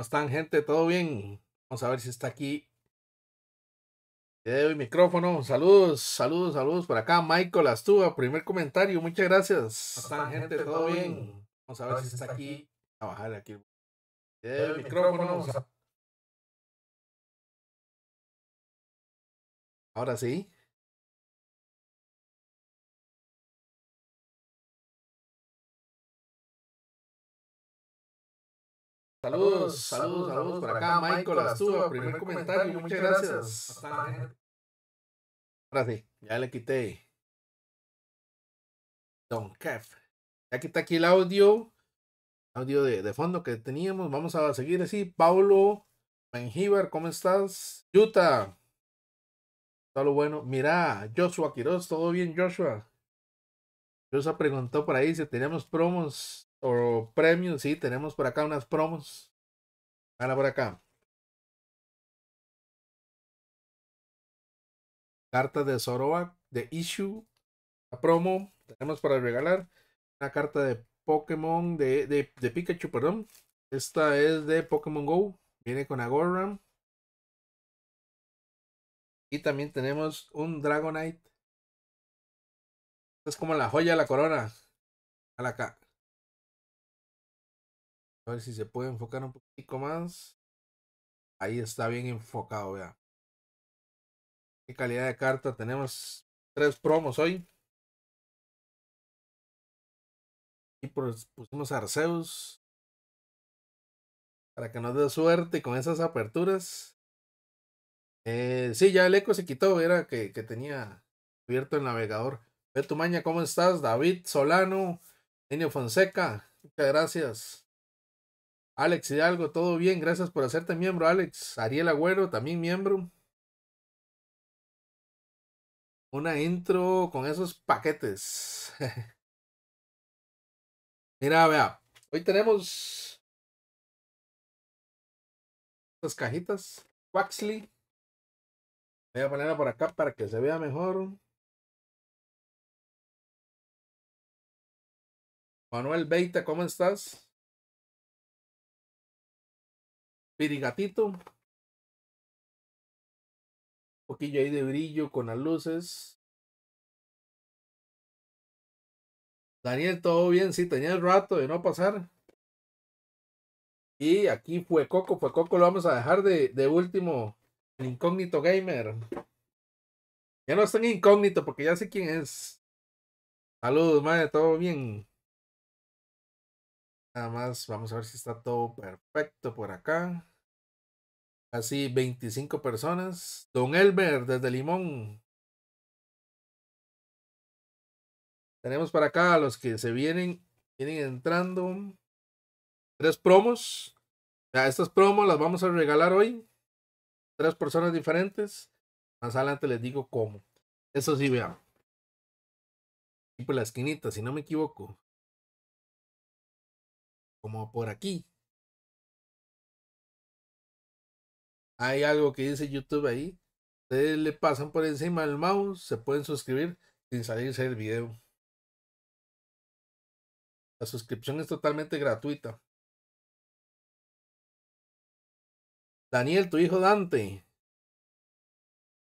¿Cómo están, gente? ¿Todo bien? Vamos a ver si está aquí. Le micrófono. Saludos, saludos, saludos por acá. Michael Astúa, primer comentario. Muchas gracias. ¿Cómo están, gente? ¿Todo bien? Vamos a ver si está aquí. A bajar aquí. el micrófono. Ahora sí. Saludos, saludos, saludos por acá. Michael Astuba, primer comentario. Muchas gracias. sí, ya le quité. Don Kef. Ya quita aquí el audio. Audio de, de fondo que teníamos. Vamos a seguir así. Paulo Benjibar, ¿cómo estás? Yuta. Todo lo bueno. Mira, Joshua Quiroz, ¿todo bien, Joshua? Joshua preguntó por ahí si teníamos promos o premium, sí, tenemos por acá unas promos. Ahora por acá. Carta de Zoroark, de Issue, la promo, tenemos para regalar. Una carta de Pokémon, de, de, Pikachu, perdón. Esta es de Pokémon Go, viene con Agoram. Y también tenemos un Dragonite. es como la joya de la corona. A la, a ver si se puede enfocar un poquito más. Ahí está bien enfocado, vea. Qué calidad de carta. Tenemos tres promos hoy. Y pues, pusimos Arceus. Para que nos dé suerte con esas aperturas. si eh, sí, ya el eco se quitó. Era que, tenía abierto el navegador. tu Maña, ¿cómo estás? David Solano, Enio Fonseca, muchas gracias. Alex Hidalgo, todo bien, gracias por hacerte miembro, Alex. Ariel Agüero, también miembro. Una intro con esos paquetes. Mira, vea. Hoy tenemos estas cajitas. Waxley. Voy a ponerla por acá para que se vea mejor. Manuel Beita, ¿cómo estás? Pirigatito. Un poquillo ahí de brillo con las luces. Daniel, todo bien, sí, tenía el rato de no pasar. Y aquí fue Coco, fue Coco, lo vamos a dejar de, de último el Incógnito Gamer. Ya no es tan incógnito porque ya sé quién es. Saludos, madre, todo bien. Nada más, vamos a ver si está todo perfecto por acá. Así 25 personas. Don elmer desde Limón. Tenemos para acá a los que se vienen, vienen entrando. Tres promos. Ya, estas promos las vamos a regalar hoy. Tres personas diferentes. Más adelante les digo cómo. Eso sí, vean. Por la esquinita, si no me equivoco. Como por aquí. hay algo que dice YouTube ahí. Ustedes le pasan por encima el mouse, se pueden suscribir sin salirse del video. La suscripción es totalmente gratuita. Daniel, tu hijo Dante.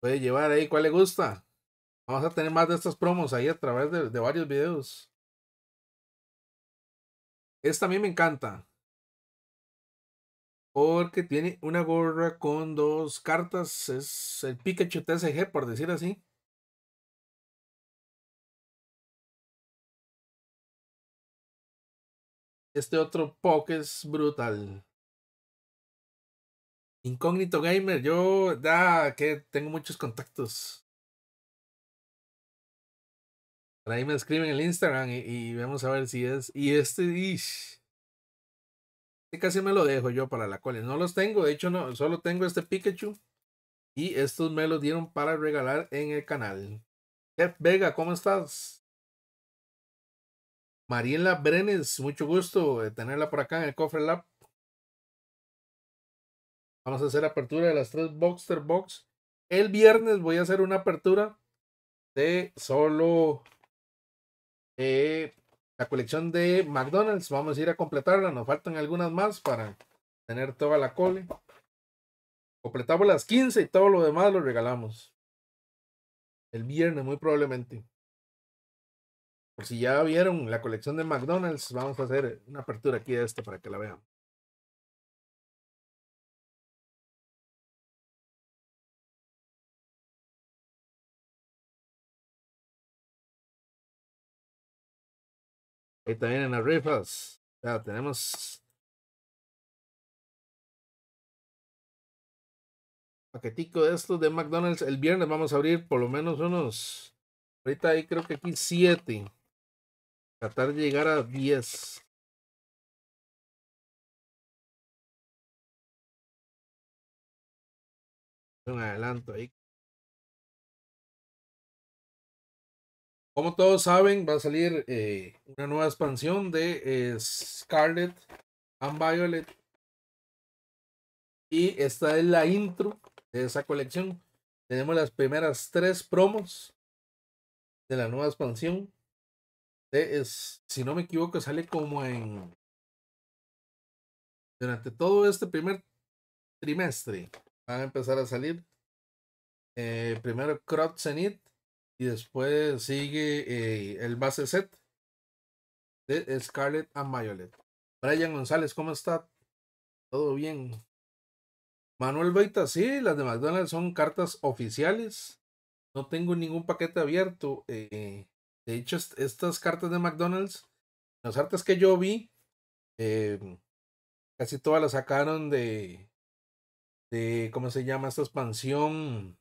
Puede llevar ahí cuál le gusta. Vamos a tener más de estas promos ahí a través de, de varios videos. Esta a mí me encanta. Porque tiene una gorra con dos cartas. Es el Pikachu TSG, por decir así. Este otro Poke es brutal. Incógnito Gamer, yo da que tengo muchos contactos. Por ahí me escriben en el Instagram y, vamos a ver si es. Y este, ish casi me lo dejo yo para la cual no los tengo. De hecho, no, solo tengo este Pikachu. Y estos me los dieron para regalar en el canal. Jeff Vega, ¿cómo estás? Mariela Brenes, mucho gusto de tenerla por acá en el Cofre Lab. Vamos a hacer apertura de las tres Boxster Box. El viernes voy a hacer una apertura de solo eh, la colección de McDonald's. Vamos a ir a completarla. Nos faltan algunas más para tener toda la cole. Completamos las 15 y todo lo demás lo regalamos. El viernes, muy probablemente. Por si ya vieron la colección de McDonald's, vamos a hacer una apertura aquí de esto para que la vean. Ahí también en las rifas. Ya tenemos. Paquetico de estos de McDonald's. El viernes vamos a abrir por lo menos unos. Ahorita ahí creo que aquí siete. Tratar de llegar a diez. Un adelanto ahí. Como todos saben, va a salir eh, una nueva expansión de eh, Scarlet and Violet. Y esta es la intro de esa colección. Tenemos las primeras tres promos de la nueva expansión. es, si no me equivoco, sale como en... Durante todo este primer trimestre van a empezar a salir. Eh, primero craft Zenith y después sigue eh, el base set de Scarlet and Violet. Brian González, ¿cómo está? Todo bien. Manuel Beita, sí, las de McDonald's son cartas oficiales. No tengo ningún paquete abierto. Eh, de hecho, estas cartas de McDonald's, las cartas que yo vi, em, casi todas las sacaron de, de, ¿cómo se llama? Esta expansión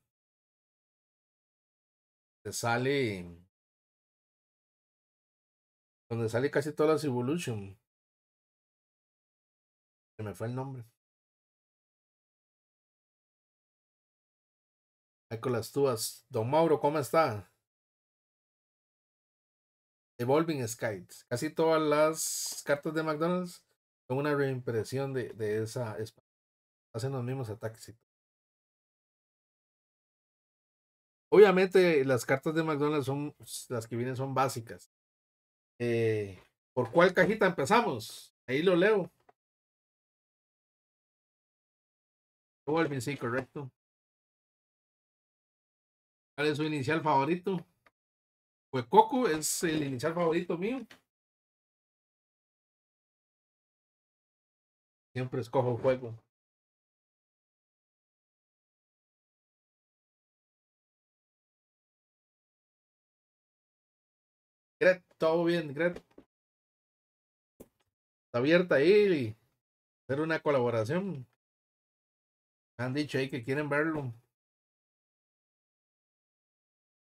sale donde sale casi todas las Evolution. Se me fue el nombre. Ahí con las tuyas Don Mauro, ¿cómo está? Evolving Skies. Casi todas las cartas de McDonald's son una reimpresión de, esa. Hacen los mismos ataques Obviamente las cartas de McDonald's son las que vienen son básicas. Eh, ¿Por cuál cajita empezamos? Ahí lo leo. correcto. ¿Cuál es su inicial favorito? Pues Coco es el inicial favorito mío. Siempre escojo juego. Gret, todo bien, Gret. Está abierta ahí. Hacer una colaboración. Han dicho ahí que quieren verlo.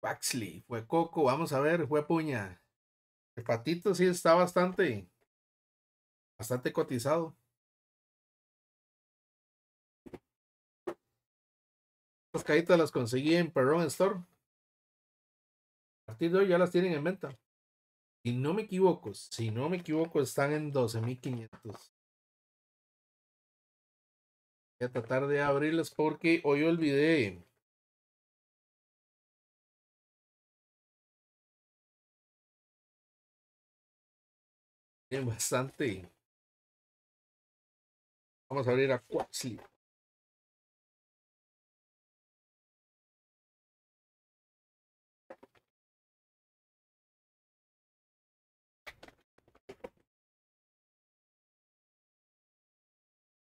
Baxley, fue Coco, vamos a ver, fue Puña. El patito sí está bastante, bastante cotizado. Las cajitas las conseguí en Perron Store. A partir de hoy ya las tienen en venta si no me equivoco, si no me equivoco, están en 12.500. Voy a tratar de abrirlas porque hoy olvidé. Tienen bastante. Vamos a abrir a Quaxley.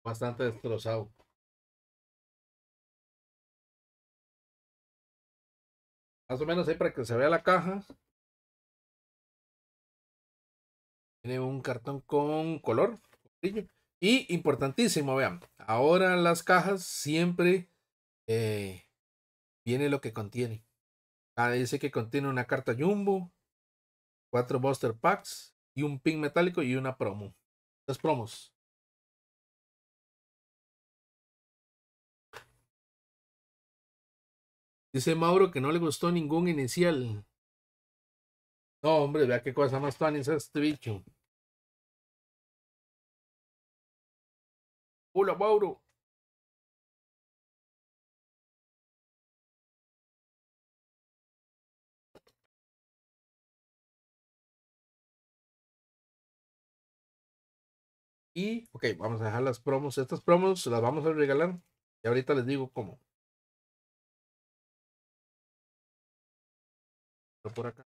bastante destrozado. Más o menos ahí para que se vea la caja. Tiene un cartón con color. Y importantísimo, vean. Ahora las cajas siempre eh, viene lo que contiene. Ah, dice que contiene una carta jumbo, cuatro Buster packs y un pin metálico y una promo. Dos promos. Dice Mauro que no le gustó ningún inicial. No, hombre, vea qué cosa más tan es este bicho. Hola, Mauro. Y, ok, vamos a dejar las promos. Estas promos las vamos a regalar. Y ahorita les digo cómo. por acá.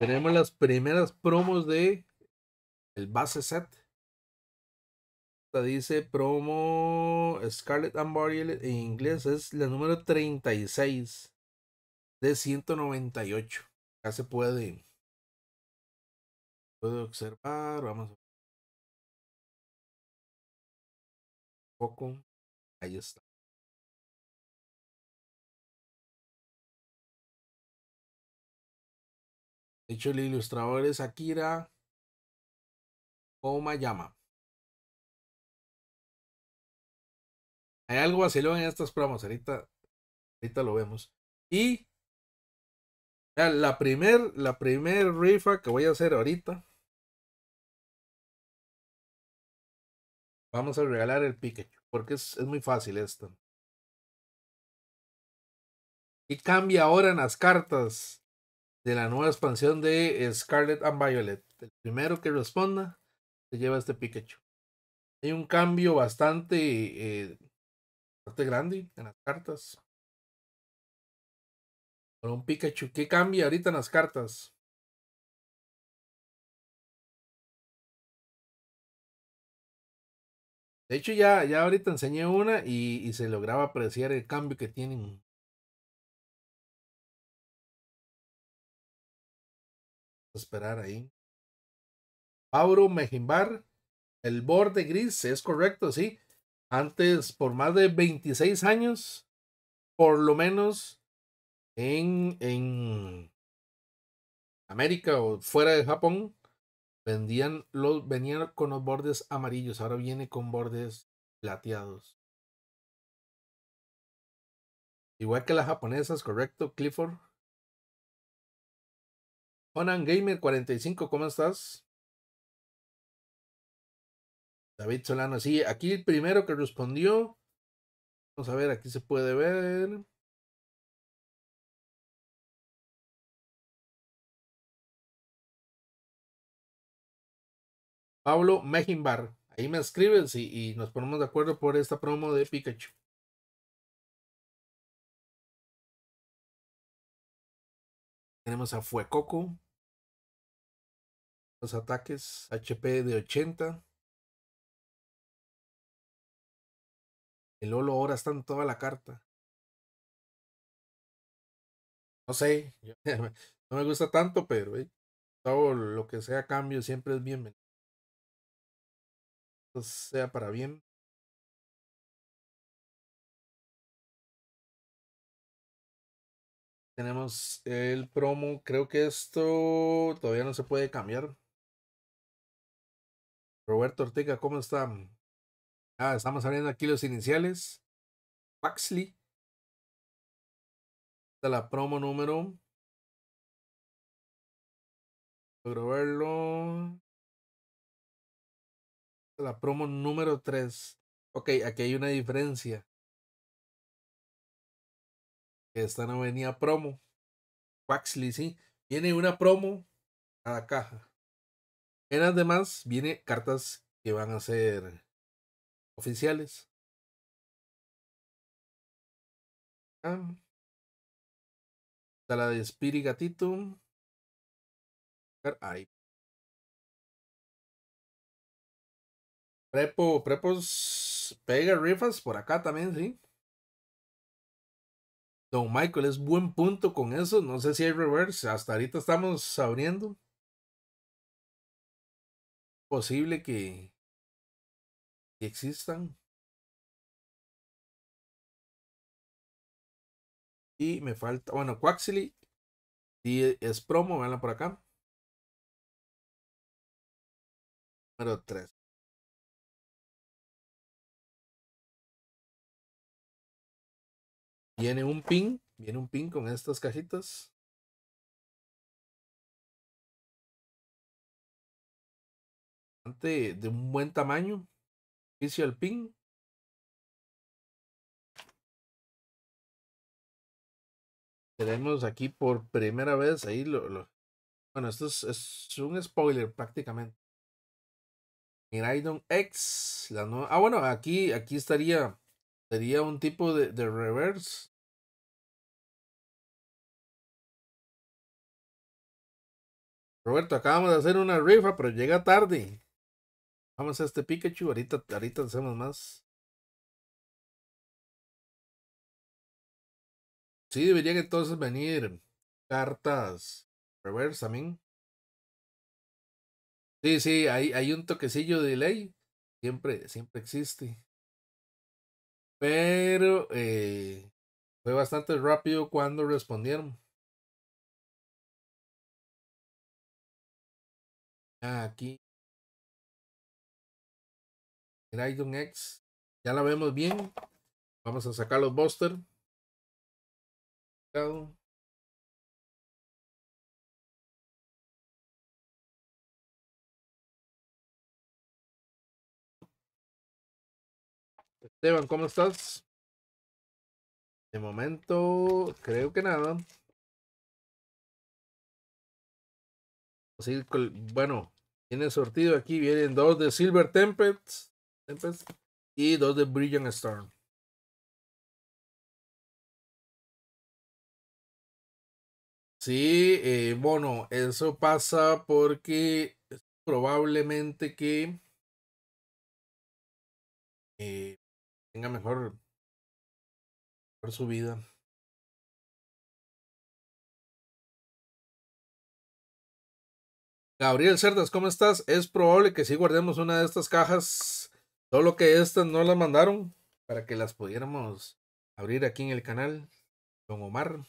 Tenemos las primeras promos de el base set. dice promo Scarlet and en inglés es la número 36 de 198. Acá se puede, puede observar, vamos a poco, ahí está. De hecho, el ilustrador es Akira Omayama. Hay algo vacilón en estas promos, ahorita, lo vemos. Y la primera la primer rifa que voy a hacer ahorita Vamos a regalar el Pikachu, porque es, muy fácil esto. ¿Qué cambia ahora en las cartas de la nueva expansión de Scarlet and Violet? El primero que responda se lleva este Pikachu. Hay un cambio bastante, eh, grande en las cartas. Por un Pikachu, ¿qué cambia ahorita en las cartas? De hecho, ya, ya ahorita enseñé una y, se lograba apreciar el cambio que tienen. a Esperar ahí. Pauro Mejimbar, el borde gris, es correcto, sí. Antes, por más de 26 años, por lo menos en, en América o fuera de Japón, Vendían venían con los bordes amarillos, ahora viene con bordes plateados. Igual que las japonesas, correcto, Clifford. onangamer Gamer 45, ¿cómo estás? David Solano, sí, aquí el primero que respondió. Vamos a ver, aquí se puede ver. Pablo Mejimbar. Ahí me escriben y, y nos ponemos de acuerdo por esta promo de Pikachu. Tenemos a Fuecoco. Los ataques. HP de 80. El Olo ahora está en toda la carta. No sé. no me gusta tanto, pero eh, todo lo que sea cambio siempre es bienvenido sea para bien Tenemos el promo. Creo que esto todavía no se puede cambiar. Roberto Ortega, ¿cómo está? Ah, estamos abriendo aquí los iniciales. Paxley. Esta la promo número la promo número 3. Ok, aquí hay una diferencia. Esta no venía promo. Waxley, sí. Viene una promo a la caja. En las demás, viene cartas que van a ser oficiales. Está ah. la de Spirit Gatito. Prepo, Prepos pega rifas por acá también, sí. Don Michael es buen punto con eso. No sé si hay reverse. Hasta ahorita estamos abriendo. Posible que, que existan. Y me falta. Bueno, Quaxily. Y es promo, veanla por acá. Número 3. Viene un pin, viene un pin con estas cajitas. de un buen tamaño. el pin. Tenemos aquí por primera vez ahí lo, bueno, esto es, un spoiler prácticamente. don X, la Ah, bueno, aquí, aquí estaría Sería un tipo de, de reverse. Roberto, acabamos de hacer una rifa, pero llega tarde. Vamos a este Pikachu, ahorita, hacemos más. Sí, deberían entonces venir cartas reverse también. Sí, sí, hay, hay un toquecillo de delay. Siempre, siempre existe. Pero eh, fue bastante rápido cuando respondieron. Aquí. X. Ya la vemos bien. Vamos a sacar los buster. Esteban, ¿cómo estás? De momento, creo que nada. bueno, tiene sortido aquí. Vienen dos de Silver Tempest, y dos de Brilliant Storm. Sí, eh, bueno, eso pasa porque probablemente que eh, mejor, por su vida. Gabriel Cerdas, ¿cómo estás? Es probable que sí guardemos una de estas cajas, solo que estas no las mandaron para que las pudiéramos abrir aquí en el canal. Don Omar.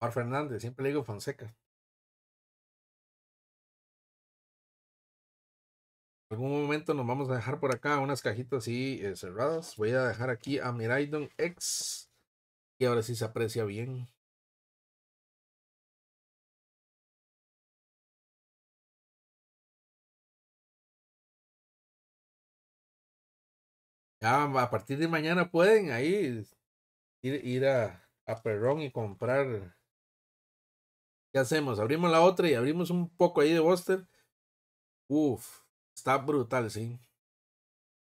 Omar Fernández, siempre le digo Fonseca. algún momento nos vamos a dejar por acá unas cajitas así eh, cerradas. Voy a dejar aquí a Miraidon X. Y ahora sí se aprecia bien. Ya, a partir de mañana pueden ahí ir, ir a, a Perrón y comprar. ¿Qué hacemos? Abrimos la otra y abrimos un poco ahí de Buster. Uf, Está brutal, sí.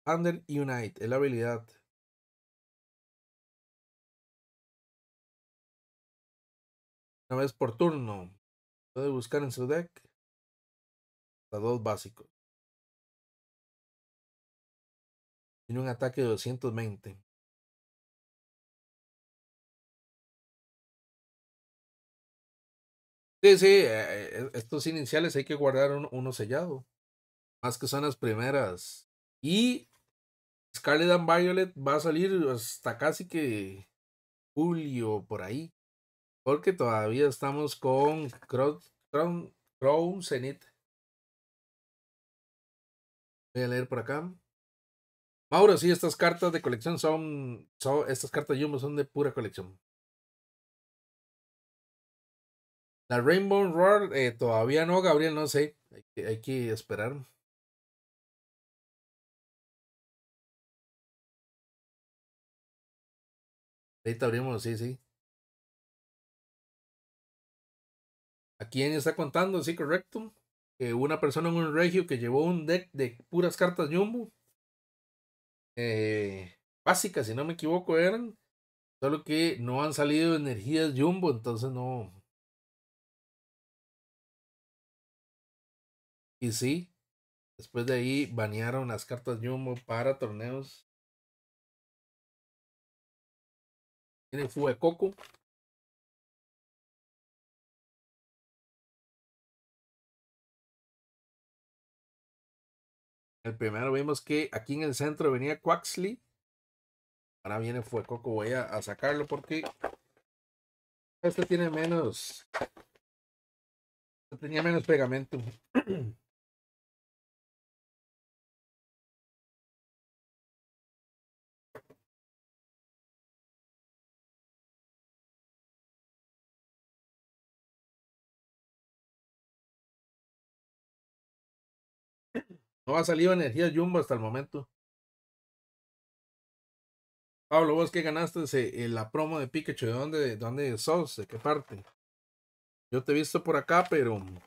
Under Unite es la habilidad. Una vez por turno. Puede buscar en su deck. Los dos básicos. Tiene un ataque de 220. Sí, sí, eh, eh, estos iniciales hay que guardar uno sellado más que son las primeras. Y Scarlet and Violet va a salir hasta casi que julio por ahí. Porque todavía estamos con Crown, Zenith. Voy a leer por acá. Mauro, sí, estas cartas de colección son, estas cartas Jumbo son de pura colección. La Rainbow Roar eh, todavía no, Gabriel, no sé. Hay que, hay que esperar. Ahorita abrimos, sí, sí. ¿A quién está contando? Sí, correcto. que una persona en un regio que llevó un deck de puras cartas Jumbo. Eh, básicas, si no me equivoco, eran. Solo que no han salido energías Jumbo, entonces no. Y sí, después de ahí banearon las cartas Jumbo para torneos Tiene fuego coco. El primero vimos que aquí en el centro venía Quaxley. Ahora viene Fuecoco. Coco. Voy a, sacarlo porque este tiene menos. Este tenía menos pegamento. No ha salido energía Jumbo hasta el momento. Pablo, vos que ganaste eh, la promo de Pikachu, ¿de dónde, de dónde sos? ¿De qué parte? Yo te he visto por acá, pero. Mm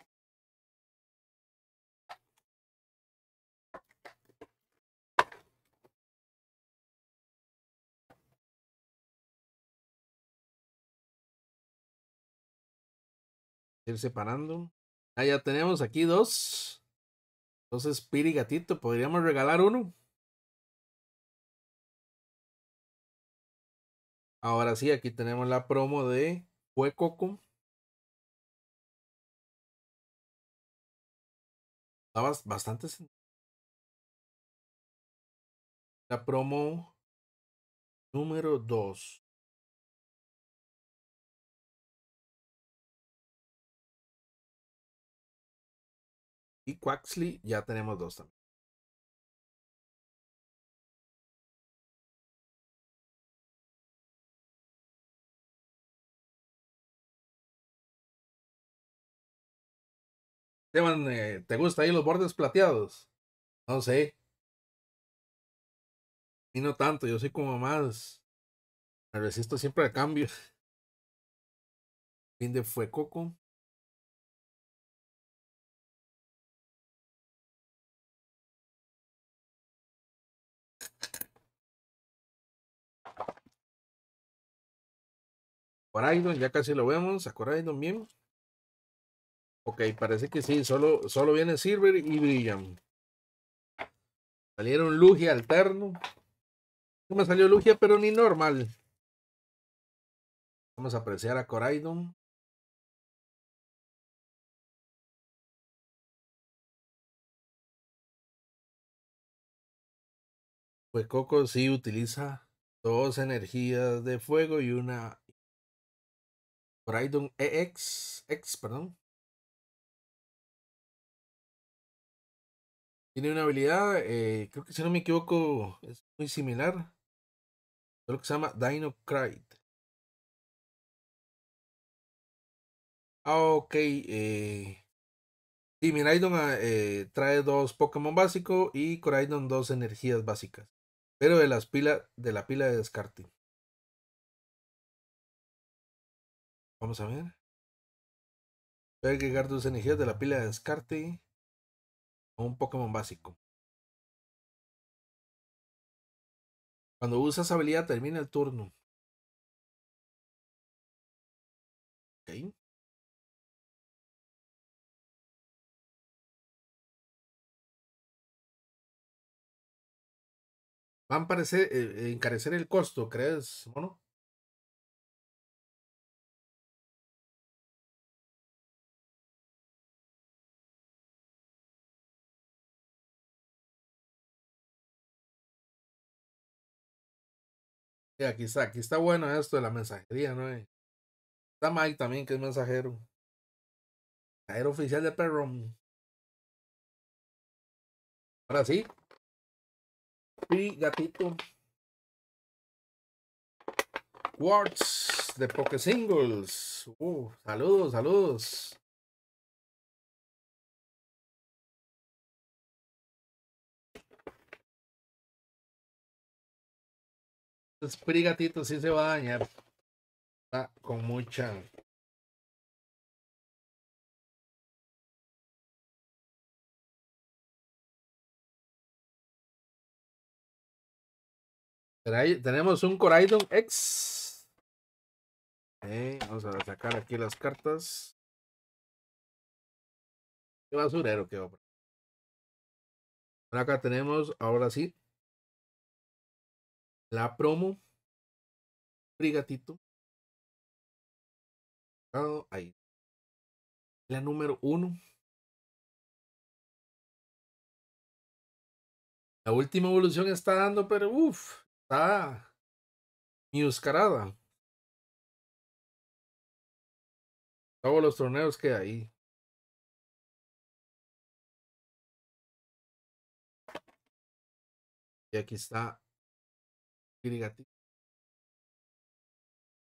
Ir separando. Ah, ya tenemos aquí dos. Entonces, Piri Gatito, ¿podríamos regalar uno? Ahora sí, aquí tenemos la promo de Huecoco. Estaba bastante. La promo número 2. y Quaxley ya tenemos dos también. Eh, ¿te gustan ahí los bordes plateados? No sé. Y no tanto, yo soy como más. Me resisto siempre a cambio. Fin de fue Coco. Coraidon, ya casi lo vemos. A Coraidon bien. Ok, parece que sí, solo, solo viene Silver y Brillan. Salieron Lugia alterno. No me salió Lugia, pero ni normal. Vamos a apreciar a Coraidon. Pues Coco sí utiliza dos energías de fuego y una Coraidon EX, X, perdón. Tiene una habilidad, eh, creo que si no me equivoco, es muy similar. Creo que se llama Dino ah, ok. Eh. Sí, Miraidon eh, trae dos Pokémon básico y Coraidon dos energías básicas. Pero de las pilas de la pila de descarte. Vamos a ver. Voy a agregar dos energías de la pila de descarte a un Pokémon básico. Cuando usas habilidad termina el turno. Ok. Van a parecer, eh, encarecer el costo, ¿crees, mono? aquí está, aquí está bueno esto de la mensajería, ¿no? Eh, está Mike también, que es mensajero. Mensajero oficial de Perron. Ahora sí. Y gatito. words de Poké Singles. Uh, saludos, saludos. frigatito si se va a dañar. con mucha. Tenemos un Coraidon X. Eh, vamos a sacar aquí las cartas. Qué basurero que obra. Acá tenemos, ahora sí, la promo. Frigatito. Ah, ahí. La número uno. La última evolución está dando, pero uff, está miuscarada. Todos los torneos que hay. Y aquí está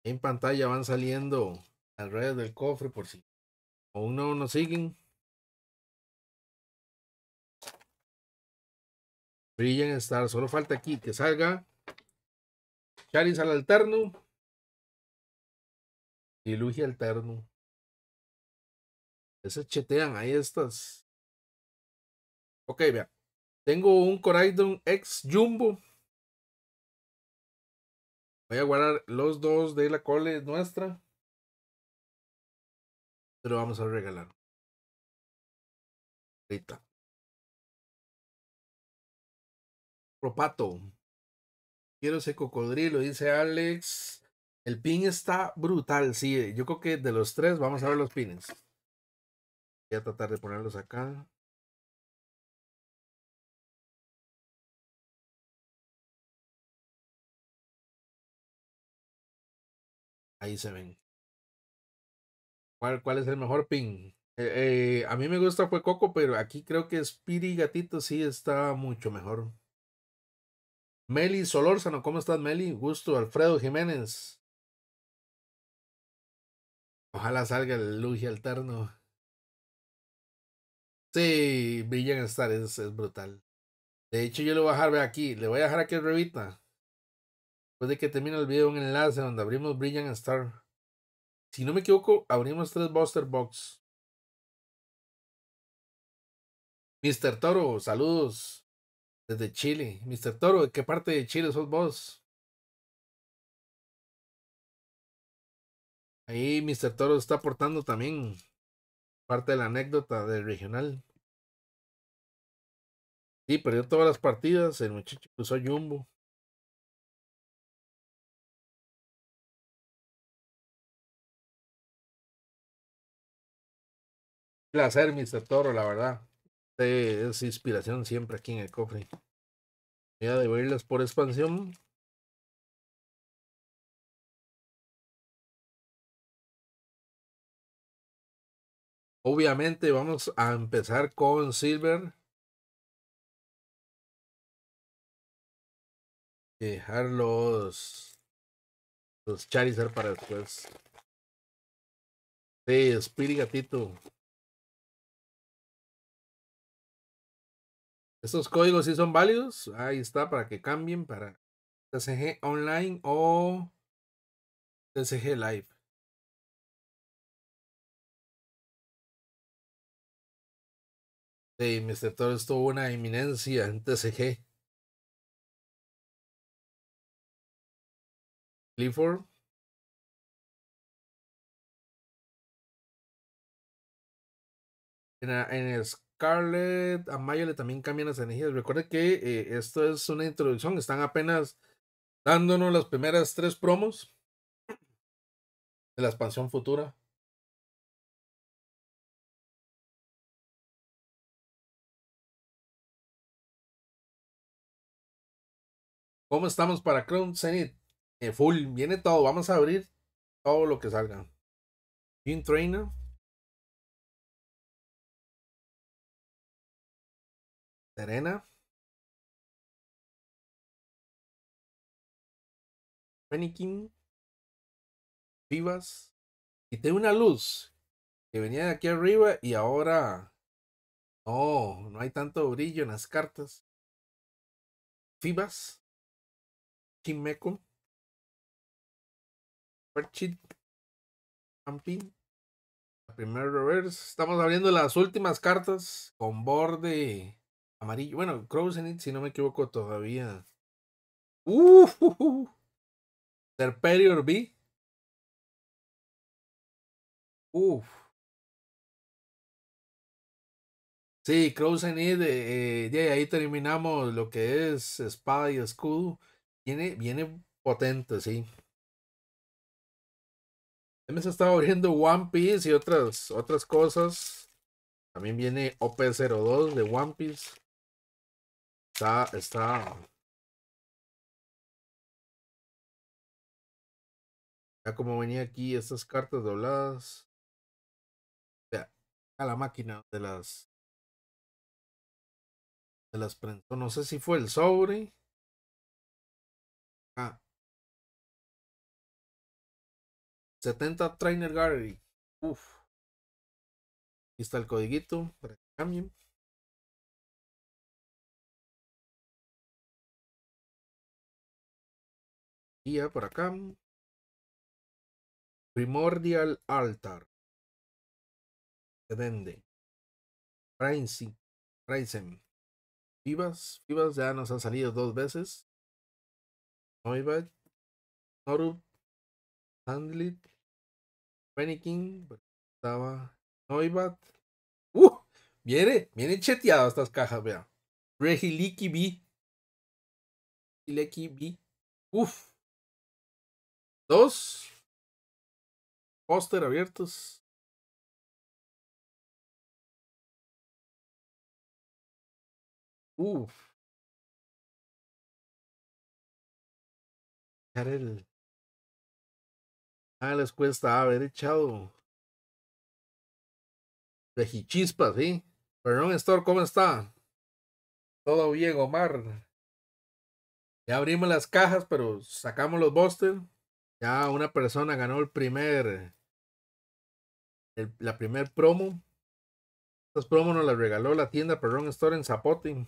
en pantalla van saliendo Alrededor del cofre por si aún no nos siguen. Brillan estar solo falta aquí que salga Charis al alterno y Lugia alterno. Se chetean ahí estas. Ok, vea. Tengo un Coraidon ex Jumbo Voy a guardar los dos de la cole nuestra. Pero vamos a regalar. Ahorita. Propato. Quiero ese cocodrilo, dice Alex. El pin está brutal, sí. Eh, yo creo que de los tres vamos a ver los pines. Voy a tratar de ponerlos acá. Ahí se ven. ¿Cuál, cuál es el mejor ping? Eh, eh, a mí me gusta fue Coco, pero aquí creo que Spiri Gatito sí está mucho mejor. Meli Solórzano, ¿cómo estás, Meli? Gusto, Alfredo Jiménez. Ojalá salga el Lugia alterno. Sí, Brilliant Star es, es, brutal. De hecho, yo le voy a dejar, aquí, le voy a dejar aquí el Revita. Después pues, de que termina el video, un enlace donde abrimos Brilliant Star. Si no me equivoco, abrimos tres Buster Box. Mr. Toro, saludos desde Chile. Mr. Toro, ¿de qué parte de Chile sos vos? Ahí Mr. Toro está aportando también parte de la anécdota del regional. Sí, perdió todas las partidas. El muchacho puso Jumbo. placer, Mr. Toro, la verdad. es inspiración siempre aquí en el cofre. Ya a irles por expansión. Obviamente vamos a empezar con Silver. Dejar los, los Charizard para después. Sí, Spirit Gatito. Estos códigos sí son válidos. Ahí está para que cambien para TCG Online o TCG Live. Sí, mi sector estuvo una eminencia en TCG. Clifford. En, ah, en, Carlet, a mayo le también cambian las energías. Recuerde que eh, esto es una introducción, están apenas dándonos las primeras tres promos de la expansión futura. ¿Cómo estamos para Crown Zenith? Eh, full, viene todo, vamos a abrir todo lo que salga. Team Trainer. Serena. King Vivas. Y tengo una luz que venía de aquí arriba y ahora no, no hay tanto brillo en las cartas. Fibas, Chimeco, Perchit, Camping, la primera reverse. Estamos abriendo las últimas cartas con borde amarillo. Bueno, Crow's si no me equivoco, todavía. Uh, uh, B. Uf. Sí, Crows ya eh, ahí terminamos lo que es espada y escudo. Viene, viene potente, sí. También se está abriendo One Piece y otras, otras cosas. También viene OP02 de One Piece. Está, está. Ya como venía aquí estas cartas dobladas. a la máquina de las. De las prensó. No sé si fue el sobre. Ah. 70 Trainer Gallery. Uf. Aquí está el codiguito para guía por acá. Primordial Altar. Edende. Reinsen. Vivas. Vivas ya nos han salido dos veces. noibat Norub. Sandlit. King Estaba. Noivad. ¡Uh! Viene, viene cheteado estas cajas, vea. Regiliki B. Regiliki B. Uf. Dos. Póster abiertos. Uf. El... Ah, les cuesta ah, haber echado vejichispas, ¿sí? Perdón, Estor ¿cómo está? Todo bien, Omar. Ya abrimos las cajas, pero sacamos los busters. Ya una persona ganó el primer, la primer promo. Estas promos nos las regaló la tienda Perron Store en Zapote.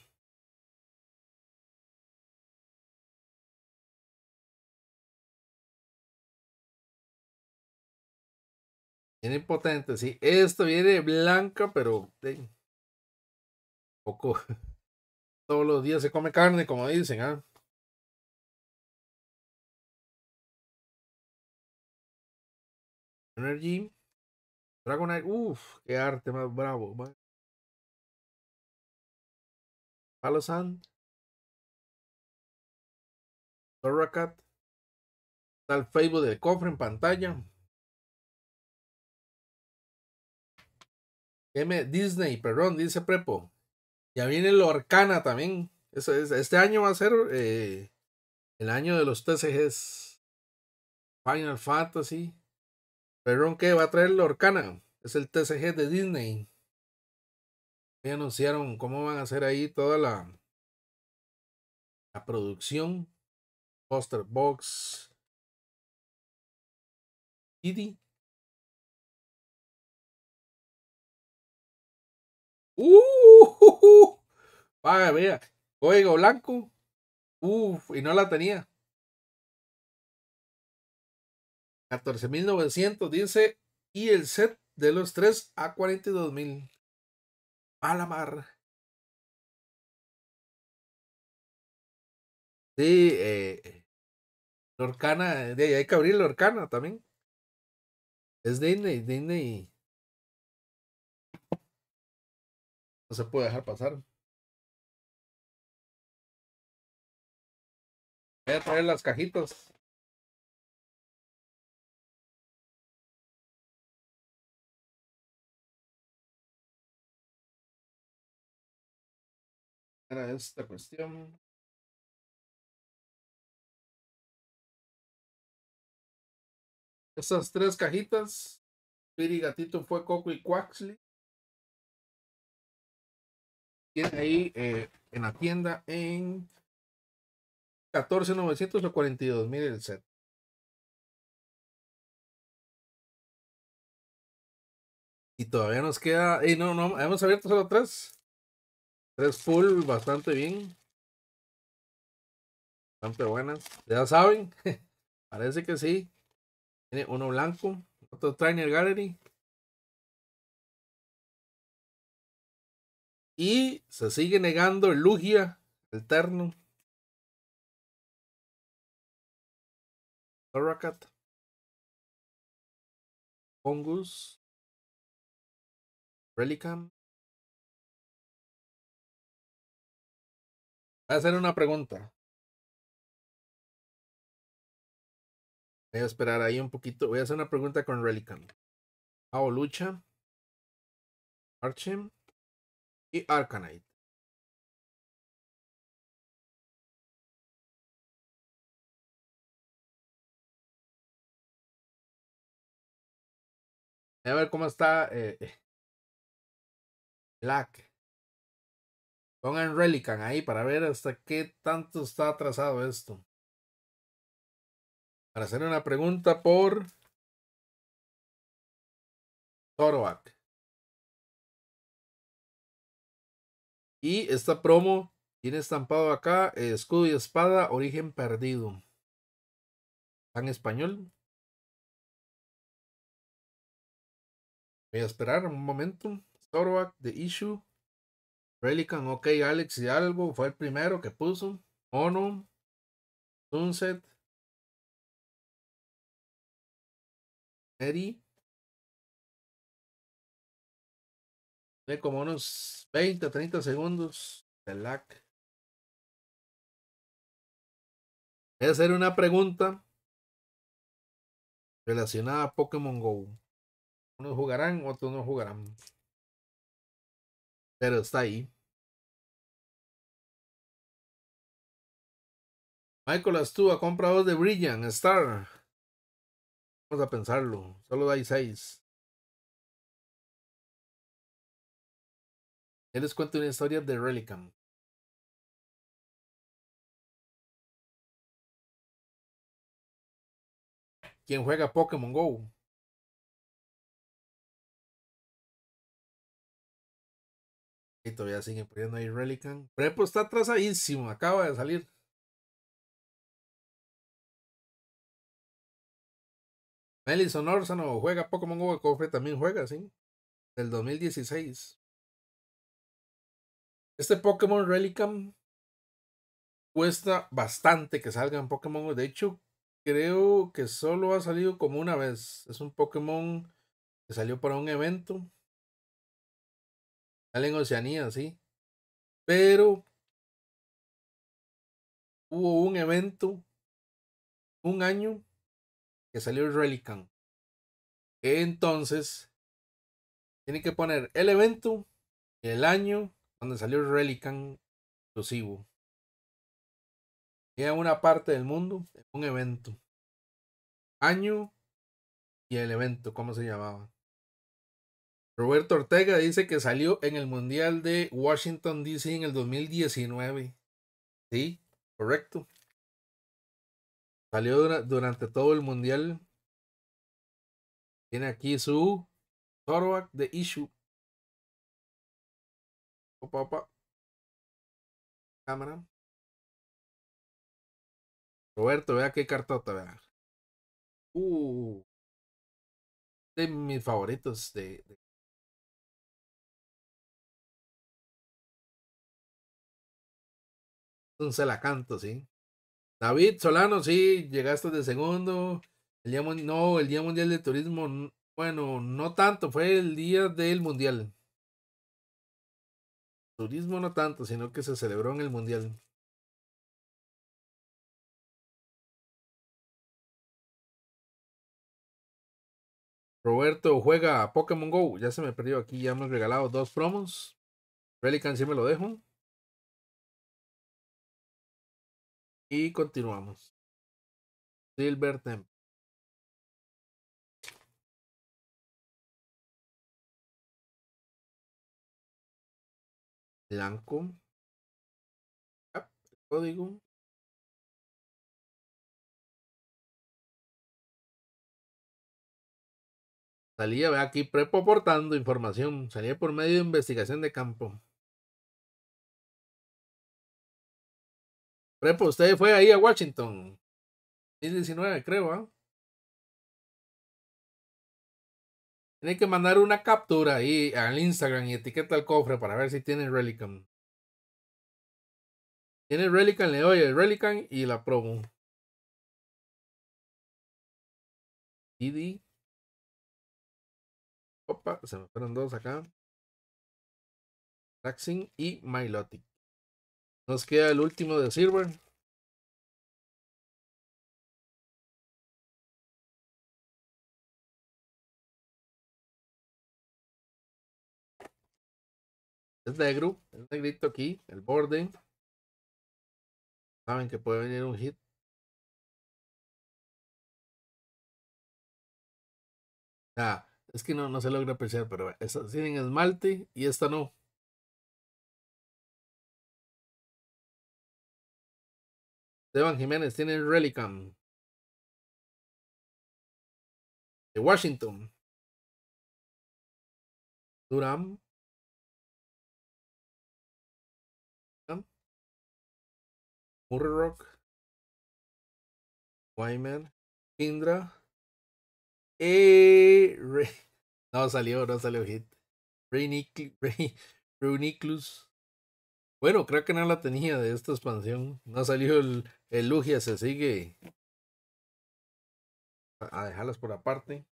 Viene potente, sí. Esto viene blanca, pero poco. Todos los días se come carne, como dicen, ¿ah? Energy. Dragonite. Uf, qué arte más bravo. Palosan. Torracat. Está el Facebook del cofre en pantalla. M Disney, perdón, dice Prepo. Ya viene lo Arcana también. Este año va a ser eh, el año de los TCGs. Final Fantasy pero qué va a traer la Orcana. Es el TCG de Disney. Me anunciaron cómo van a hacer ahí toda la, la producción. Poster Box. Kitty. Uh, vea. Código blanco. Uf, y no la tenía. 14.900 dice. Y el set de los tres a 42.000. a Sí, eh, Lorcana, de ahí hay que abrir Lorcana también. Es Disney, Disney. No se puede dejar pasar. Voy a traer las cajitas. a esta cuestión. Esas tres cajitas. Piri Gatito fue Coco y Quaxley. Tiene ahí eh, en la tienda en 14.900 o el set. Y todavía nos queda. Y no, no, hemos abierto solo tres. Tres full, bastante bien. Bastante buenas. Ya saben, parece que sí. Tiene uno blanco, otro Trainer Gallery. Y se sigue negando el Lugia, Alterno. Torracat. Pongus. Relicam. Voy a hacer una pregunta. Voy a esperar ahí un poquito. Voy a hacer una pregunta con Relican. Avolucha. Lucha, Archim y Arcanite. A ver cómo está eh, eh Black. Pongan Relican ahí para ver hasta qué tanto está atrasado esto. Para hacer una pregunta por Torwak. Y esta promo tiene estampado acá eh, escudo y espada, origen perdido. Está en español. Voy a esperar un momento. Torvac, The Issue. Relican, ok, Alex y Albo fue el primero que puso. Ono, Sunset, Eddie. De como unos 20, 30 segundos de lag. Voy a hacer una pregunta relacionada a Pokémon Go. Unos jugarán, otros no jugarán pero está ahí. Michael Astúa compra dos de Brilliant Star. Vamos a pensarlo. Solo hay seis. Él les cuento una historia de Relicam. ¿Quién juega Pokémon Go? Y todavía sigue poniendo ahí Relican. Prepo está atrasadísimo, acaba de salir. Melison Orsano juega Pokémon Go, Cofre también juega, sí. Del 2016. Este Pokémon Relicam cuesta bastante que salgan Pokémon De hecho, creo que solo ha salido como una vez. Es un Pokémon que salió para un evento. Sale en Oceanía, sí. Pero hubo un evento, un año, que salió el Relican. Entonces, tiene que poner el evento y el año donde salió el Relican exclusivo. Y en una parte del mundo, un evento. Año y el evento, ¿cómo se llamaba? Roberto Ortega dice que salió en el Mundial de Washington, D.C. en el 2019. Sí, correcto. Salió durante todo el Mundial. Tiene aquí su Torwak de Issue. Opa, Cámara. Roberto, vea qué cartota, vea. Uh. De mis favoritos de un la canto, sí. David Solano, sí, llegaste de segundo. El no, el Día Mundial de Turismo, bueno, no tanto, fue el Día del Mundial. Turismo no tanto, sino que se celebró en el Mundial. Roberto juega a Pokémon Go. Ya se me perdió aquí. Ya hemos regalado dos promos. Relican sí me lo dejo. Y continuamos. Silver Temple. Blanco. Ah, código. Salía, ve aquí, aportando información. Salía por medio de investigación de campo. Por ejemplo, usted fue ahí a Washington. 2019, creo, ¿ah? que mandar una captura ahí al Instagram y etiqueta al cofre para ver si tiene Relican. Tiene Relican, le doy el Relican y la promo. Didi. Opa, se me fueron dos acá. Taxing y Mylotic. Nos queda el último de Silver. Es negro, es negrito aquí, el borde. Saben que puede venir un hit. Ah, es que no, no se logra apreciar, pero esta tienen esmalte y esta no. Esteban Jiménez tiene Relicam. De Washington. Durham. Murrock, Rock. Wyman. Indra. Eh, No salió, no salió hit. Runiclus. Bueno, creo que no la tenía de esta expansión. No salió el, el Lugia, se sigue a, dejarlas por aparte.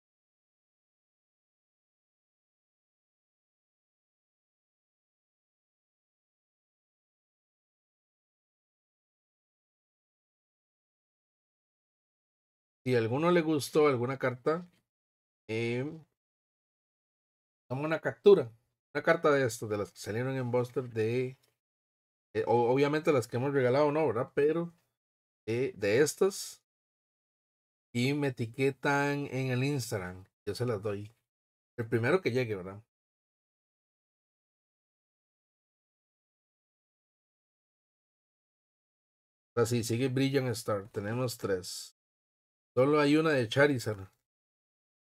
si a alguno le gustó alguna carta, eh, una captura. Una carta de estas, de las que salieron en Buster de eh, obviamente las que hemos regalado no, ¿verdad? Pero eh, de estas. Y me etiquetan en el Instagram. Yo se las doy. El primero que llegue, ¿verdad? Así, sigue Brilliant Star. Tenemos tres. Solo hay una de Charizard.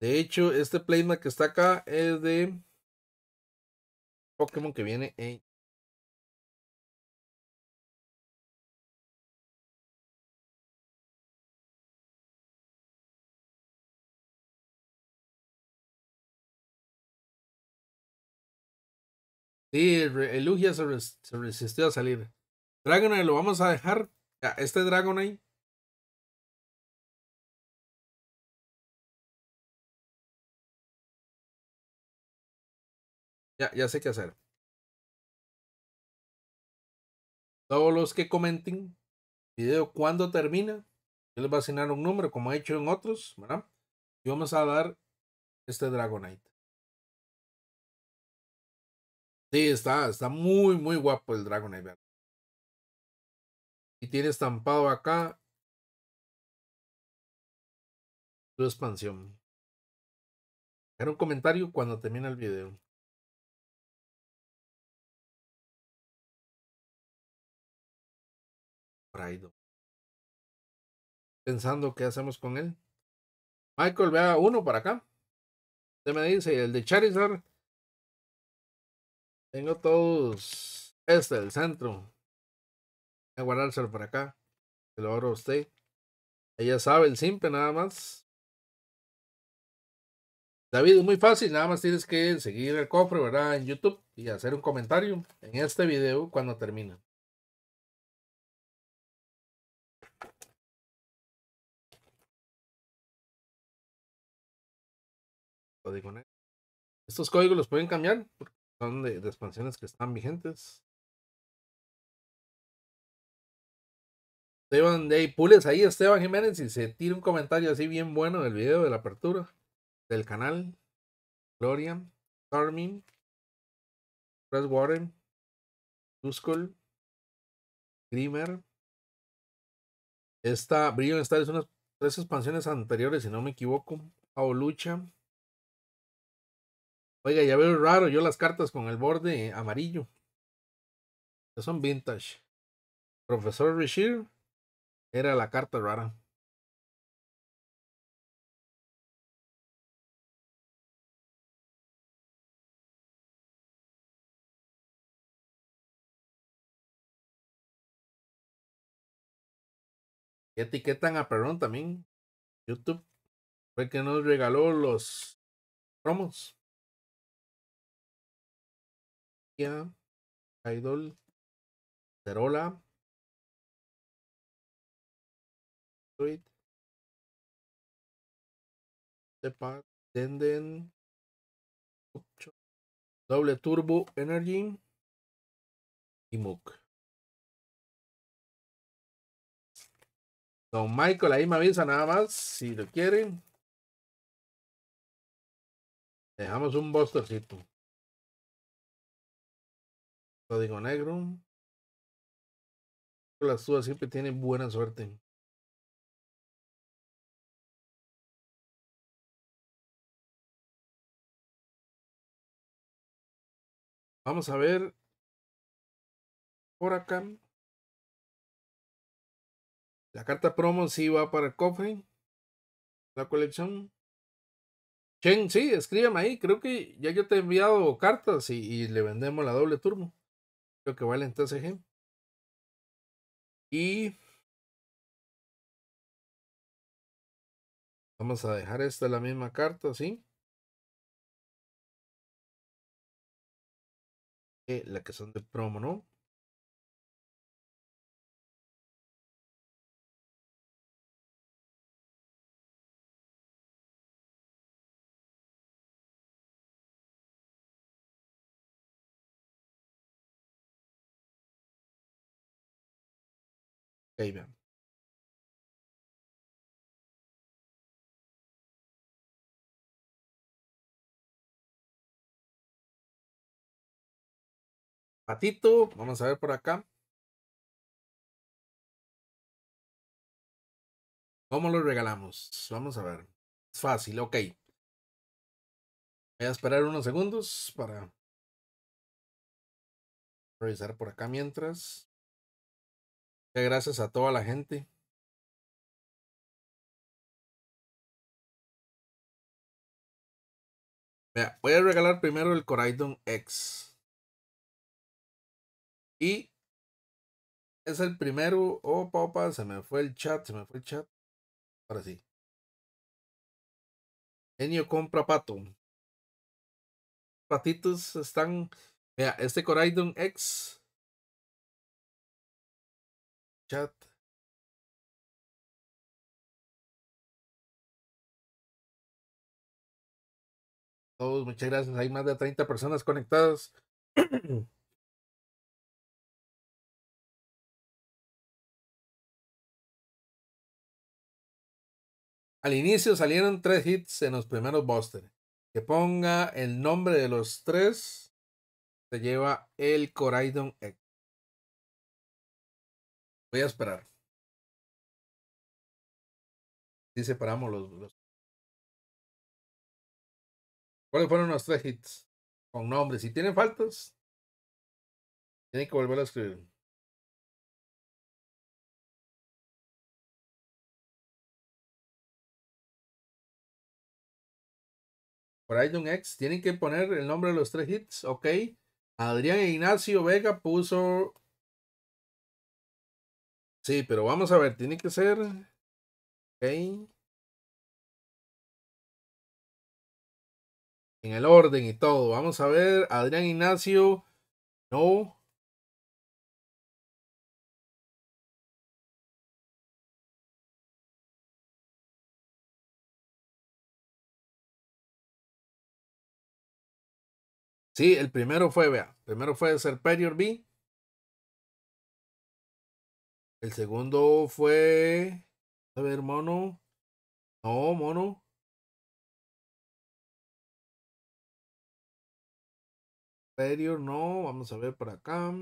De hecho, este playmat que está acá es de Pokémon que viene en Elugia se, resistió a salir. Dragonite lo vamos a dejar. Ah, este Dragonite. Ya, ya sé qué hacer. Todos los que comenten video cuando termina, yo les voy a asignar un número como he hecho en otros, ¿verdad? Y vamos a dar este Dragonite. Sí, está, está muy, muy guapo el Dragonite. Y tiene estampado acá su expansión. Era un comentario cuando termina el video. Pride. Pensando qué hacemos con él. Michael, vea uno para acá. Usted me dice, el de Charizard tengo todos. Este, el centro. Voy a guardárselo por acá. Se lo ahorro a usted. Ella sabe el simple nada más. David, es muy fácil. Nada más tienes que seguir el cofre, ¿verdad? En YouTube y hacer un comentario en este video cuando termina Estos códigos los pueden cambiar. Porque son de, expansiones que están vigentes. Esteban, de ahí, pules ahí Esteban Jiménez y se tira un comentario así bien bueno del video de la apertura del canal. Gloria, Carmen, Warren, Duskull, Grimer. Esta Brilliant Star es unas tres expansiones anteriores, si no me equivoco. Lucha, Oiga, ya veo raro yo las cartas con el borde amarillo. son vintage. Profesor Rishir era la carta rara. Y etiquetan a Perón también. YouTube fue que nos regaló los promos. Idol, Cerola, Street, Tepa, Denden, Doble Turbo Energy y Don Michael, ahí me avisa nada más si lo quieren. Dejamos un bostercito. Código negro. Las dudas siempre tienen buena suerte. Vamos a ver. Por acá. La carta promo sí va para el cofre. La colección. Chen, sí, escríbame ahí. Creo que ya yo te he enviado cartas y, y le vendemos la doble turno que vale entonces, ¿eh? Y vamos a dejar esta la misma carta, ¿sí? Eh, la que son de promo, ¿no? Patito, vamos a ver por acá. ¿Cómo lo regalamos? Vamos a ver. Es fácil, ok. Voy a esperar unos segundos para revisar por acá mientras gracias a toda la gente. voy a regalar primero el Coraidon X. Y es el primero. Opa, oh, opa, se me fue el chat, se me fue el chat. Ahora sí. Genio compra pato. Patitos están. Vea, este Coraidon X chat todos, muchas gracias. Hay más de 30 personas conectadas. Al inicio salieron tres hits en los primeros Buster. Que ponga el nombre de los tres, se lleva el Coraidon X. Voy a esperar. Si separamos los, ¿Cuáles fueron los tres hits? Con nombres. Si tienen faltas, tienen que volver a escribir. Por un ex. tienen que poner el nombre de los tres hits, ok. Adrián Ignacio Vega puso Sí, pero vamos a ver, tiene que ser. En el orden y todo. Vamos a ver, Adrián Ignacio. No. Sí, el primero fue, vea, primero fue Serperior B. El segundo fue. A ver, mono. No, mono. Superior, no. Vamos a ver por acá.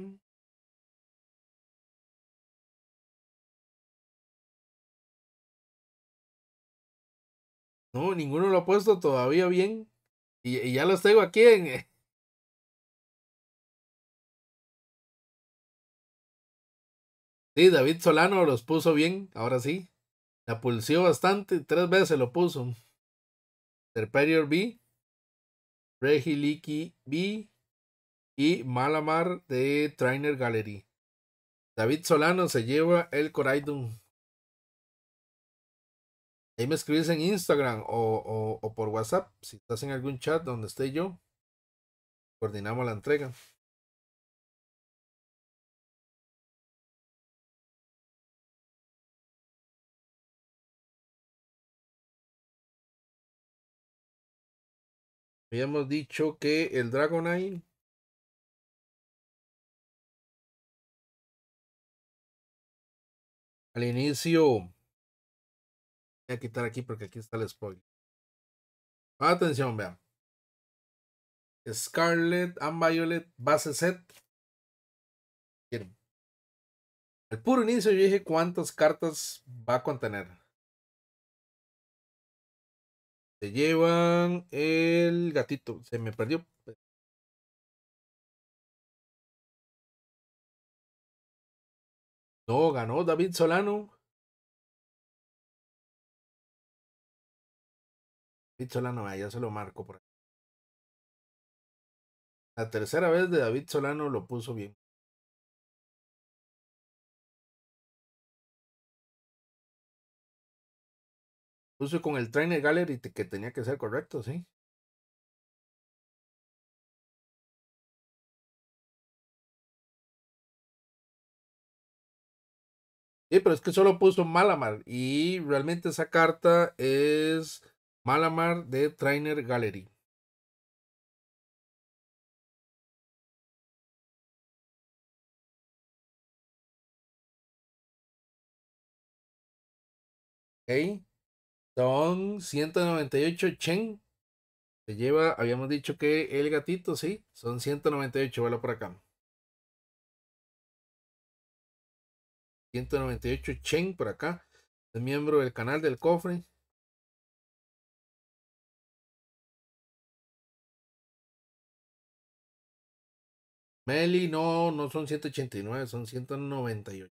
No, ninguno lo ha puesto todavía bien. Y, ya los tengo aquí en, Sí, David Solano los puso bien, ahora sí. La pulsió bastante, tres veces lo puso. Superior B, Regiliki B y Malamar de Trainer Gallery. David Solano se lleva el Coraidum. Ahí me escribís en Instagram o por WhatsApp, si estás en algún chat donde esté yo. Coordinamos la entrega. Habíamos dicho que el dragon Dragonite al inicio voy a quitar aquí porque aquí está el spoiler. Atención, vean. Scarlet and Violet base set. Al puro inicio yo dije cuántas cartas va a contener llevan el gatito. Se me perdió. No, ganó David Solano. David Solano, ah, ya se lo marco por La tercera vez de David Solano lo puso bien. Puse con el Trainer Gallery que tenía que ser correcto, sí. Sí, pero es que solo puso Malamar y realmente esa carta es Malamar de Trainer Gallery. Okay. Son 198 Chen. Se lleva, habíamos dicho que el gatito, sí. Son 198, vuela por acá. 198 Chen por acá. Es miembro del canal del cofre. Meli, no, no son 189, son 198.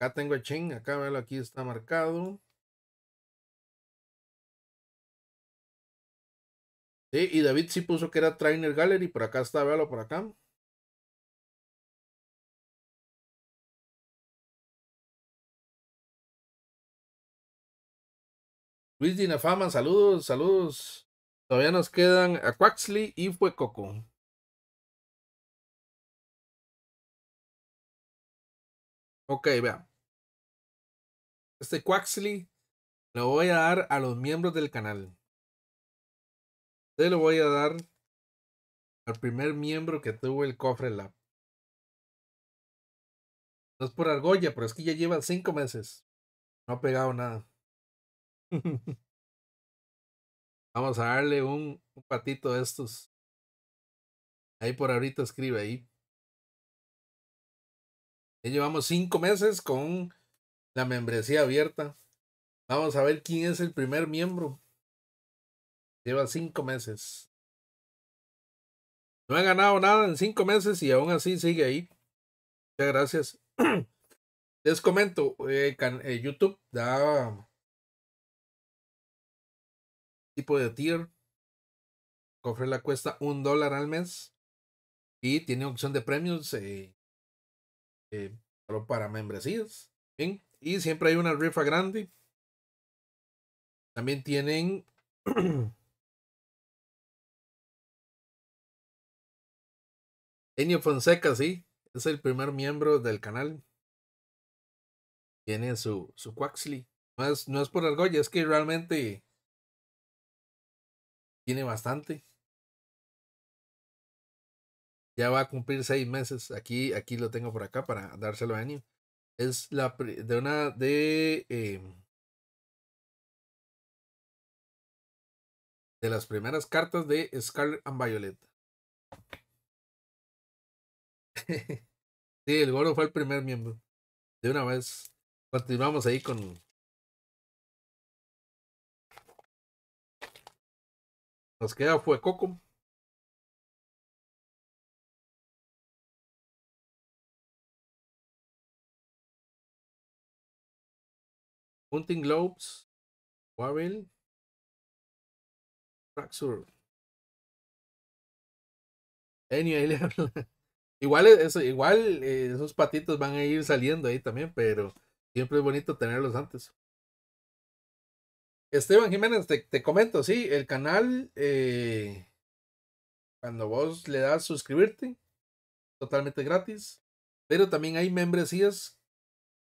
Acá tengo a Chen, acá, véalo, aquí está marcado. y David sí puso que era Trainer Gallery, por acá está, véalo por acá. Luis Dinafama, saludos, saludos. Todavía nos quedan a Quaxley y fue Coco. Ok, vea. Este Quaxley lo voy a dar a los miembros del canal le lo voy a dar al primer miembro que tuvo el cofre lab. No es por argolla, pero es que ya lleva cinco meses. No ha pegado nada. Vamos a darle un, un patito de estos. Ahí por ahorita escribe ahí. Ya llevamos cinco meses con la membresía abierta. Vamos a ver quién es el primer miembro. Lleva cinco meses. No he ganado nada en cinco meses y aún así sigue ahí. Muchas gracias. Les comento, eh, eh, YouTube da tipo de tier. Cofre la cuesta un dólar al mes. Y tiene opción de premios eh, solo para membresías. Bien. Y siempre hay una rifa grande. También tienen Enio Fonseca, sí, es el primer miembro del canal. Tiene su, su Quaxley. No es, no es por argolla, es que realmente tiene bastante. Ya va a cumplir seis meses. Aquí, aquí lo tengo por acá para dárselo a Enio. Es la de una de. Em, de las primeras cartas de Scarlet and Violet. sí, el gordo fue el primer miembro. De una vez. Continuamos ahí con. Nos queda fue Coco. Hunting Globes, Warren, Fraxur. Anyway, ahí le Igual, e-, igual eh, esos patitos van a ir saliendo ahí también, pero siempre es bonito tenerlos antes. Esteban Jiménez, te, comento, sí, el canal, eh, cuando vos le das suscribirte, totalmente gratis, pero también hay membresías.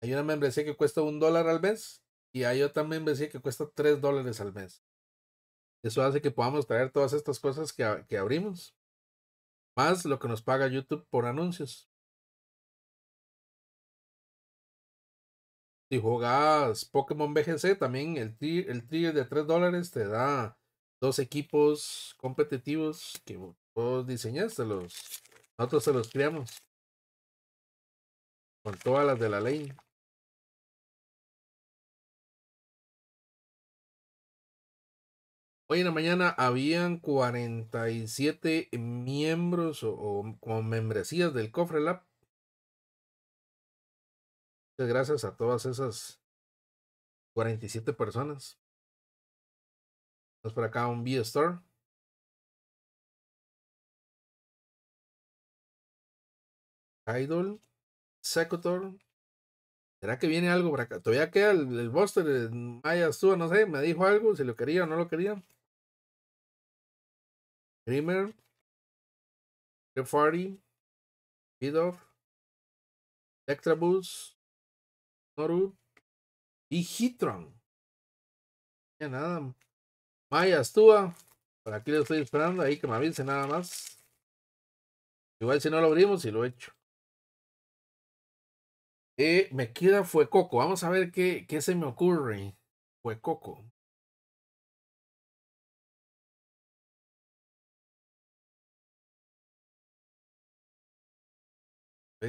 Hay una membresía que cuesta un dólar al mes y hay otra membresía que cuesta tres dólares al mes. Eso hace que podamos traer todas estas cosas que abrimos más lo que nos paga YouTube por anuncios. Si jugás Pokémon BGC, también el, tier, el tier de 3 dólares te da dos equipos competitivos que vos diseñaste. Los, nosotros se los creamos. Con todas las de la ley. Hoy en la mañana habían 47 miembros o, membresías del Cofre Lab. Muchas gracias a todas esas 47 personas. Vamos por acá a un V-Store. Idol. Secutor. ¿Será que viene algo por acá? Todavía queda el, Buster, Maya Sua, no sé, me dijo algo, si lo quería o no lo quería. Grimmer, Refari, Vidor, Electrabus, Noru y Hitron. Ya nada. Maya Stua. Por aquí lo estoy esperando. Ahí que me avise nada más. Igual si no lo abrimos, y lo he hecho. Eh, me queda Coco. Vamos a ver qué, qué se me ocurre. Coco.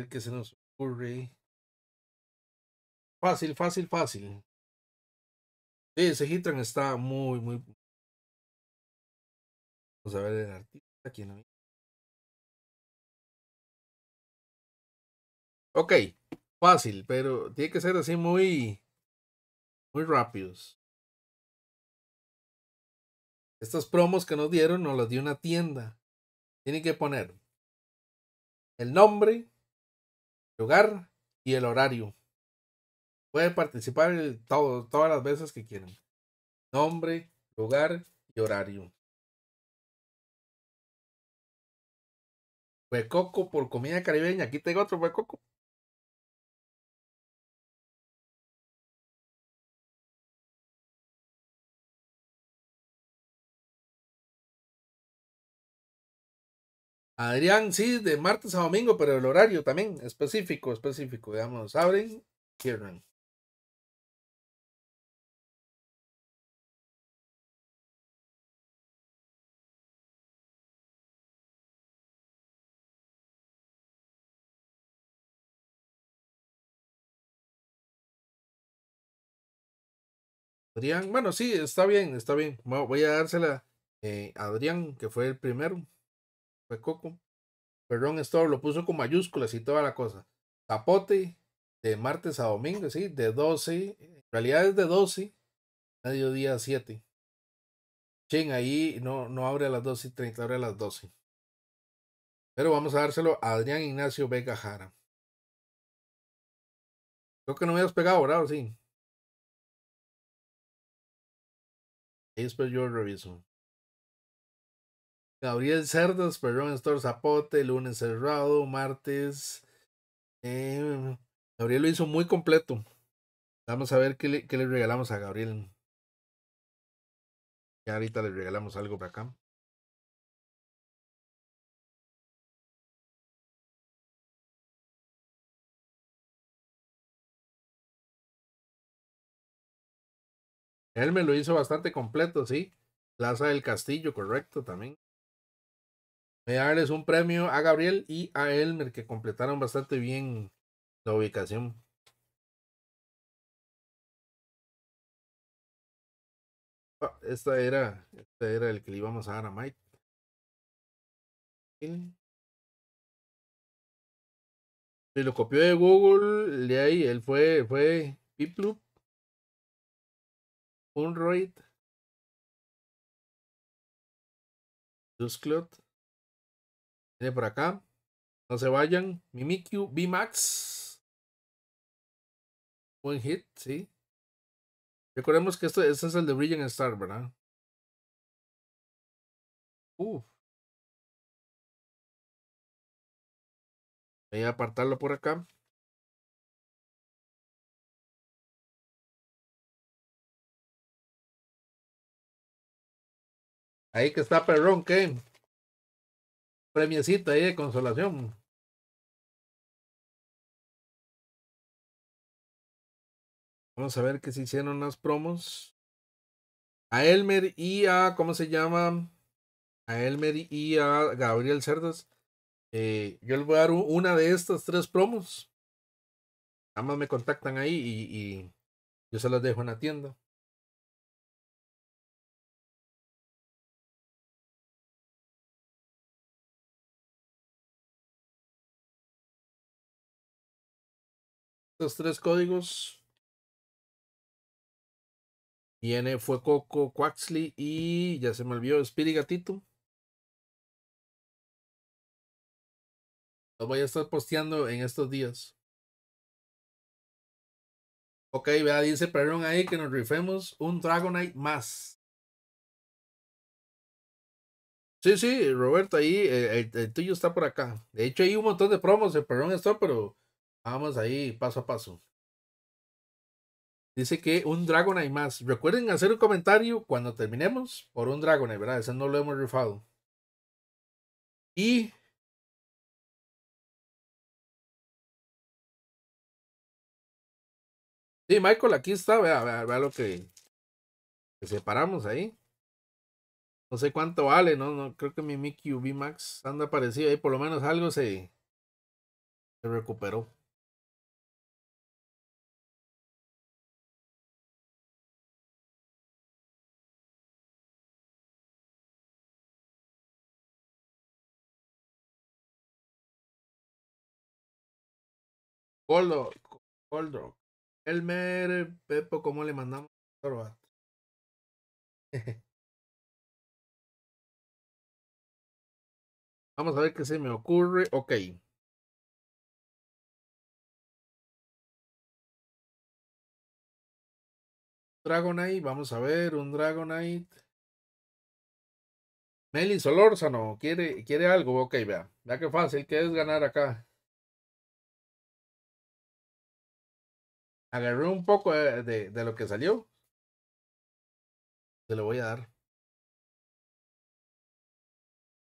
que se nos ocurre. Fácil, fácil, fácil. Sí, ese Hitran está muy, muy. Vamos a ver el artista, Ok, fácil, pero tiene que ser así muy, muy rápidos. Estas promos que nos dieron nos las dio una tienda. tiene que poner el nombre, lugar y el horario. Pueden participar todas las veces que quieran. Nombre, lugar y horario. Huecoco por comida caribeña. Aquí tengo otro huecoco. Adrián, sí, de martes a domingo, pero el horario también, específico, específico. veamos, abren, cierran. Adrián, bueno, sí, está bien, está bien. Voy a dársela eh, a Adrián, que fue el primero fue Coco. Perdón, Store lo puso con mayúsculas y toda la cosa. Zapote, de martes a domingo, sí, de 12, en realidad es de 12, mediodía día 7. Chin, ahí no, no abre a las 12 y 30, abre a las 12. Pero vamos a dárselo a Adrián Ignacio Vega Jara. Creo que no me has pegado, ¿verdad? Sí. Y después yo reviso. Gabriel Cerdos, perdón, Store Zapote, lunes cerrado, martes. Em, Gabriel lo hizo muy completo. Vamos a ver qué le, qué le regalamos a Gabriel. Ya ahorita le regalamos algo para acá. Él me lo hizo bastante completo, sí. Plaza del Castillo, correcto, también me darles un premio a Gabriel y a Elmer, que completaron bastante bien la ubicación. Ah, esta era, era el que le íbamos a dar a Mike. Se lo copió de Google, de ahí él fue, fue Piplup, Unroid, Dusclot. Viene por acá. No se vayan. Mimikyu max Buen hit, sí. Recordemos que esto, este es el de Brilliant Star, ¿verdad? Uf. Voy a apartarlo por acá. Ahí que está perrón, ¿qué? premiecita ahí de consolación. Vamos a ver qué se hicieron las promos. A Elmer y a, ¿cómo se llama? A Elmer y a Gabriel Cerdas. Eh, yo les voy a dar una de estas tres promos. Nada más me contactan ahí y, y yo se las dejo en la tienda. Estos tres códigos. viene fue Coco, Quaxley y ya se me olvidó Speedy Gatito. Los voy a estar posteando en estos días. Ok, vea, dice Perón ahí que nos rifemos un Dragonite más. Sí, sí, Roberto, ahí eh, el, tuyo está por acá. De hecho, hay un montón de promos de Perón está, pero Vamos ahí paso a paso. Dice que un hay más. Recuerden hacer un comentario cuando terminemos por un Dragonite, ¿verdad? Ese no lo hemos rifado. Y. Sí, Michael, aquí está. Vea, vea, vea lo que, que separamos ahí. No sé cuánto vale, ¿no? no creo que mi Mickey UV Max anda parecido ahí. Por lo menos algo se, se recuperó. Goldo, Goldo. Elmer, Pepo, ¿cómo le mandamos? Vamos a ver qué se me ocurre. Ok. Dragonite, vamos a ver, un Dragonite. Meli Solórzano, quiere, quiere algo, ok, vea, vea qué fácil que es ganar acá. agarré un poco de, lo que salió. Se lo voy a dar.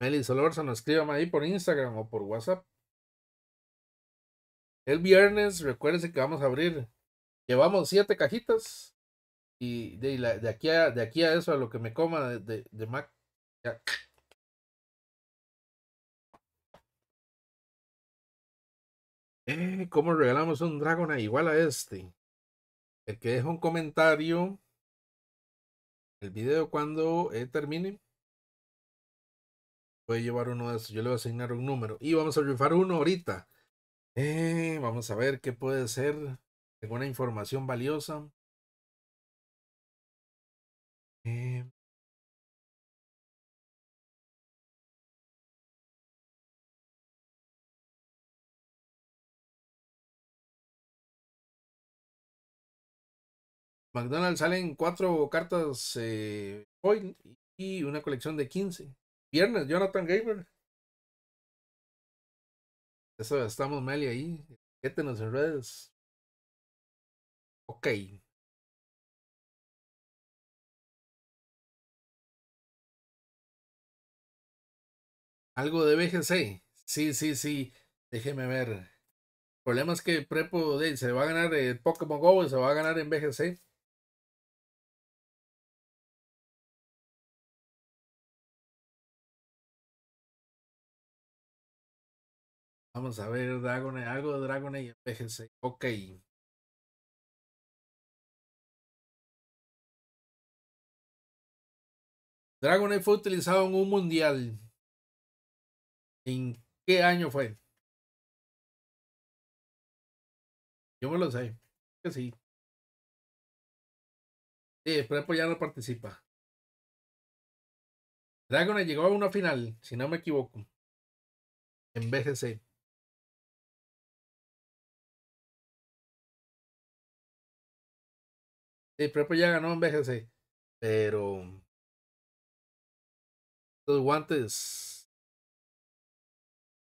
Meli Solórzano, escríbame ahí por Instagram o por WhatsApp. El viernes, recuérdense que vamos a abrir. Llevamos siete cajitas. Y de, aquí, a, de aquí a eso, a lo que me coma de, Mac. Ya. Eh, ¿Cómo regalamos un dragón igual a este? El que deje un comentario. El video cuando eh, termine. Puede llevar uno de esos. Yo le voy a asignar un número. Y vamos a rifar uno ahorita. Eh, vamos a ver qué puede ser. Alguna información valiosa. McDonald's salen cuatro cartas eh, y una colección de 15. Viernes, Jonathan Gamer. Eso estamos y ahí. Quétenos en redes. Ok. Algo de BGC. Sí, sí, sí. Déjeme ver. El problema es que Prepo de, se va a ganar en eh, Pokémon Go se va a ganar en BGC. Vamos a ver, Dragon, algo de Dragon y BGC, Ok. Dragon fue utilizado en un mundial. ¿En qué año fue? Yo no lo sé. Que sí. Sí, Prepo ya no participa. Dragonite llegó a una final, si no me equivoco. En BGC. Sí, pero ya ganó en BGC. Pero. Los guantes.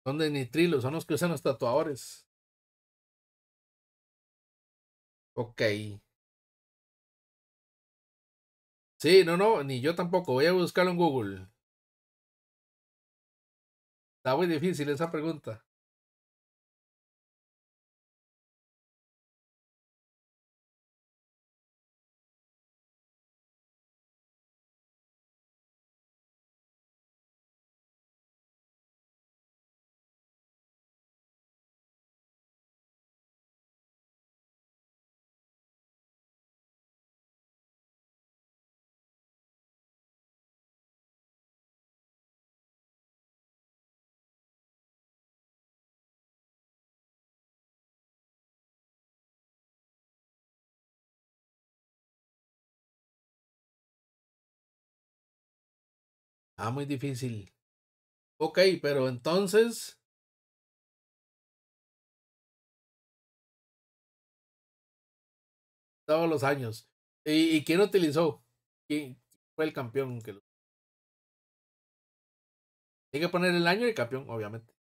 Son de nitrilo, son los que usan los tatuadores. Ok. Sí, no, no, ni yo tampoco. Voy a buscarlo en Google. Está muy difícil esa pregunta. Ah, muy difícil. Ok, pero entonces... Todos los años. ¿Y, quién utilizó? ¿Quién fue el campeón que lo... que poner el año y campeón, obviamente.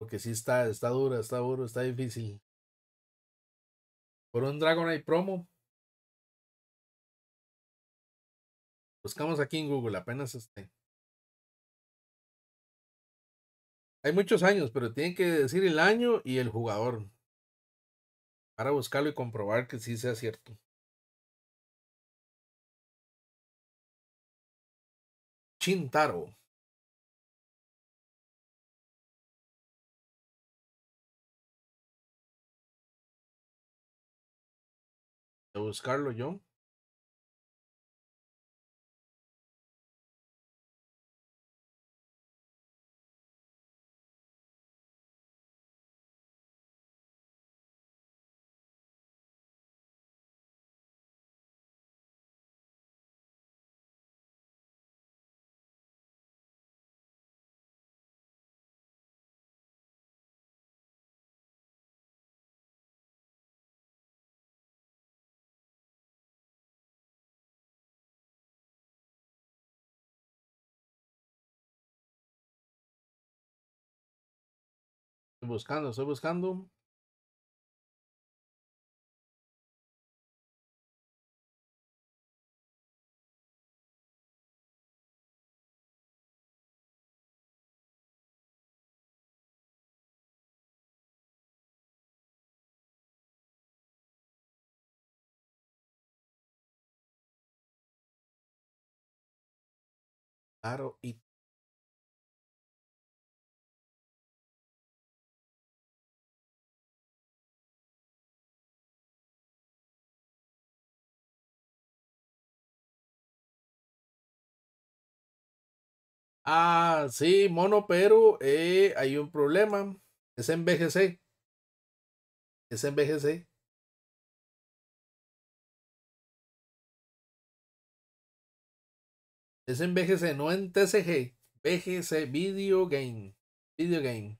Porque si está, está dura, está duro, está difícil. Por un hay promo. Buscamos aquí en Google, apenas este. Hay muchos años, pero tienen que decir el año y el jugador. Para buscarlo y comprobar que sí sea cierto. Chintaro. a buscarlo yo. buscando, estoy buscando. Claro y Ah, sí, mono, pero eh, hay un problema. Es BGC. Es envejece Es en BGC, no en TCG. BGC Video Game. Video Game.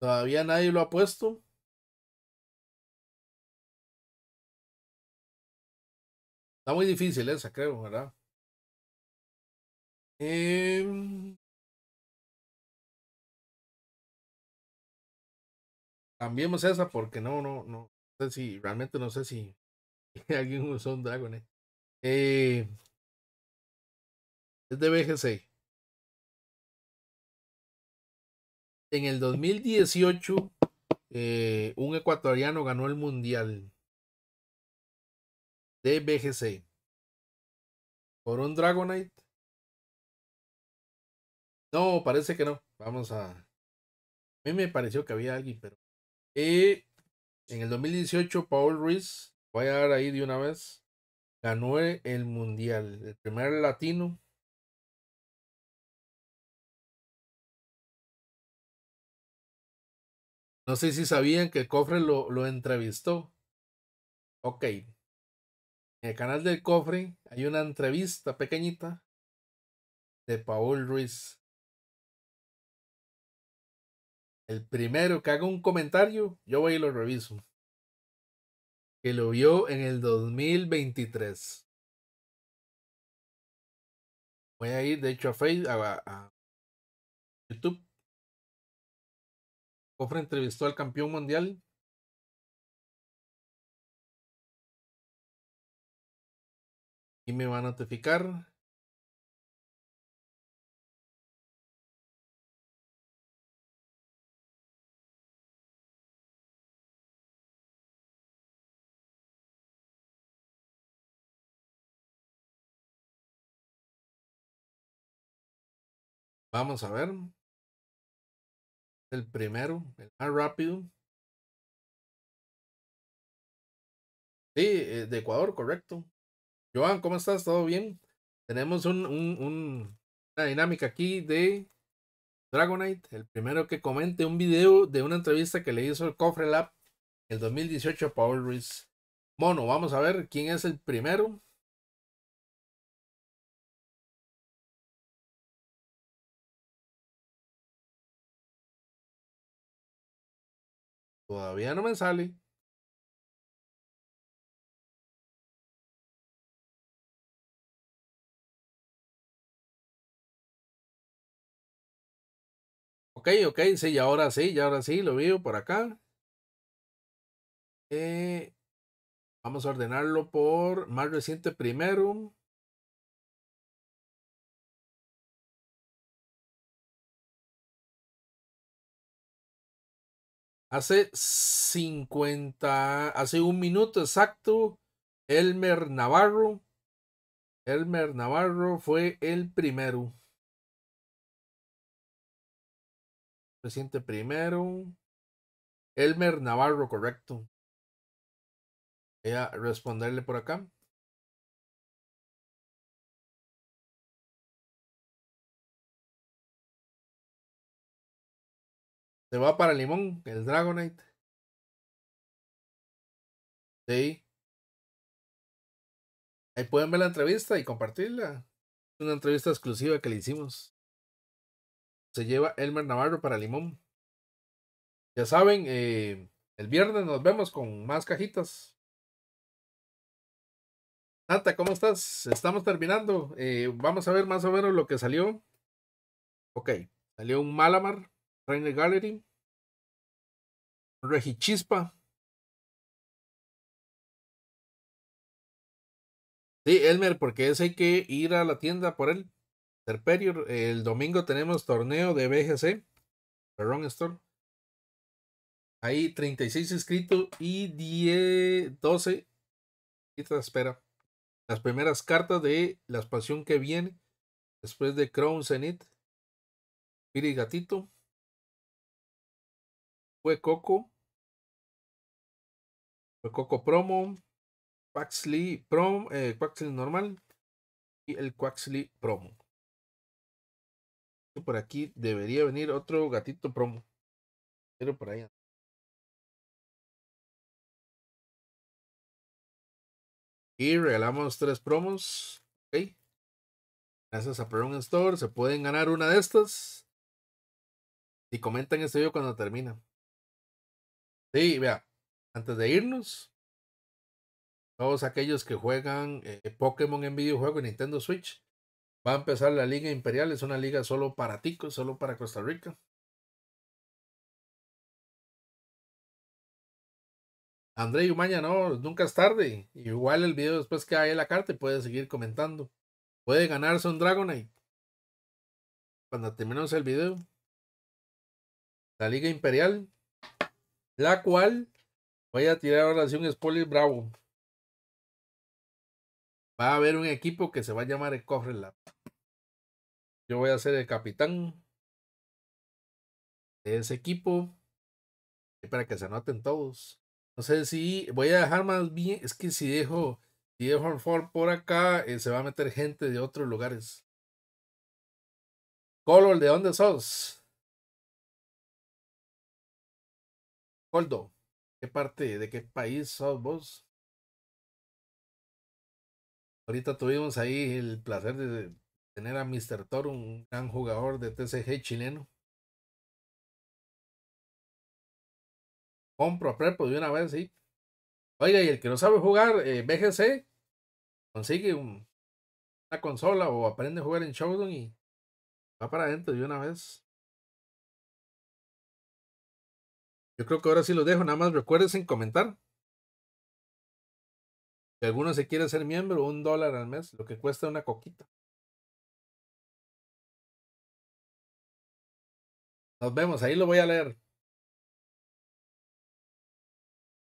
Todavía nadie lo ha puesto. Está muy difícil esa, creo, ¿verdad? Eh, em, cambiemos esa porque no, no, no, sé si, realmente no sé si alguien usó un Dragonite Eh. es de BGC. En el 2018, eh, un ecuatoriano ganó el mundial de BGC por un Dragonite no, parece que no. Vamos a. A mí me pareció que había alguien, pero. Eh, en el 2018, Paul Ruiz, voy a dar ahí de una vez, ganó el mundial, el primer latino. No sé si sabían que el cofre lo, lo entrevistó. Ok. En el canal del cofre hay una entrevista pequeñita de Paul Ruiz el primero que haga un comentario, yo voy y lo reviso. Que lo vio en el 2023. Voy a ir, de hecho, a Facebook, a, YouTube. Cofre entrevistó al campeón mundial. Y me va a notificar. Vamos a ver. El primero, el más rápido. Sí, eh, de Ecuador, correcto. Joan, ¿cómo estás? ¿Todo bien? Tenemos un, una dinámica aquí de Dragonite. El primero que comente un video de una entrevista que le hizo el Cofre Lab el 2018 a Paul Ruiz. Mono, vamos a ver quién es el primero. Todavía no me sale. Ok, ok, sí, y ahora sí, ya ahora sí, lo veo por acá. Eh, vamos a ordenarlo por más reciente primero. Hace 50, hace un minuto exacto, Elmer Navarro. Elmer Navarro fue el primero. Presidente primero. Elmer Navarro, correcto. Voy a responderle por acá. va para Limón, el Dragonite. Sí. Ahí pueden ver la entrevista y compartirla. Es una entrevista exclusiva que le hicimos. Se lleva Elmer Navarro para Limón. Ya saben, eh, el viernes nos vemos con más cajitas. Nata, ¿cómo estás? Estamos terminando. Eh, vamos a ver más o menos lo que salió. Ok, salió un Malamar, Rainer Gallery, Regichispa. Sí, Elmer, porque ese hay que ir a la tienda por el Terperior, el domingo tenemos torneo de BGC, Perron Store. Ahí 36 inscritos y 10, 12 y te espera. Las primeras cartas de la expansión que viene después de Crown Zenith, Piri Gatito. Fue Coco. Fue Coco Promo. Quaxly Promo. Eh, Quaxly normal. Y el Quaxly Promo. Por aquí debería venir otro gatito promo. Pero por ahí. Y regalamos tres promos. Gracias a promo Store. Se pueden ganar una de estas. Y comentan este video cuando termina. Sí, vea, antes de irnos, todos aquellos que juegan eh, Pokémon en videojuego en Nintendo Switch, va a empezar la Liga Imperial, es una liga solo para Tico, solo para Costa Rica. André Umaña, no, nunca es tarde. Igual el video después que hay la carta y puede seguir comentando. Puede ganarse un Dragonite. Cuando terminemos el video. La Liga Imperial la cual voy a tirar ahora sí un spoiler bravo. Va a haber un equipo que se va a llamar el Cofre Yo voy a ser el capitán de ese equipo para que se anoten todos. No sé si voy a dejar más bien, es que si dejo, si dejo el por acá, eh, se va a meter gente de otros lugares. Color, ¿de dónde sos? Coldo, ¿qué parte, de qué país sos vos? Ahorita tuvimos ahí el placer de tener a Mr. Thor, un gran jugador de TCG chileno. Compro a Prepo de una vez, sí. Oiga, y el que no sabe jugar eh, BGC, consigue una consola o aprende a jugar en Showdown y va para adentro de una vez. Yo creo que ahora sí lo dejo. Nada más recuerden comentar. Si alguno se quiere ser miembro, un dólar al mes, lo que cuesta una coquita. Nos vemos, ahí lo voy a leer.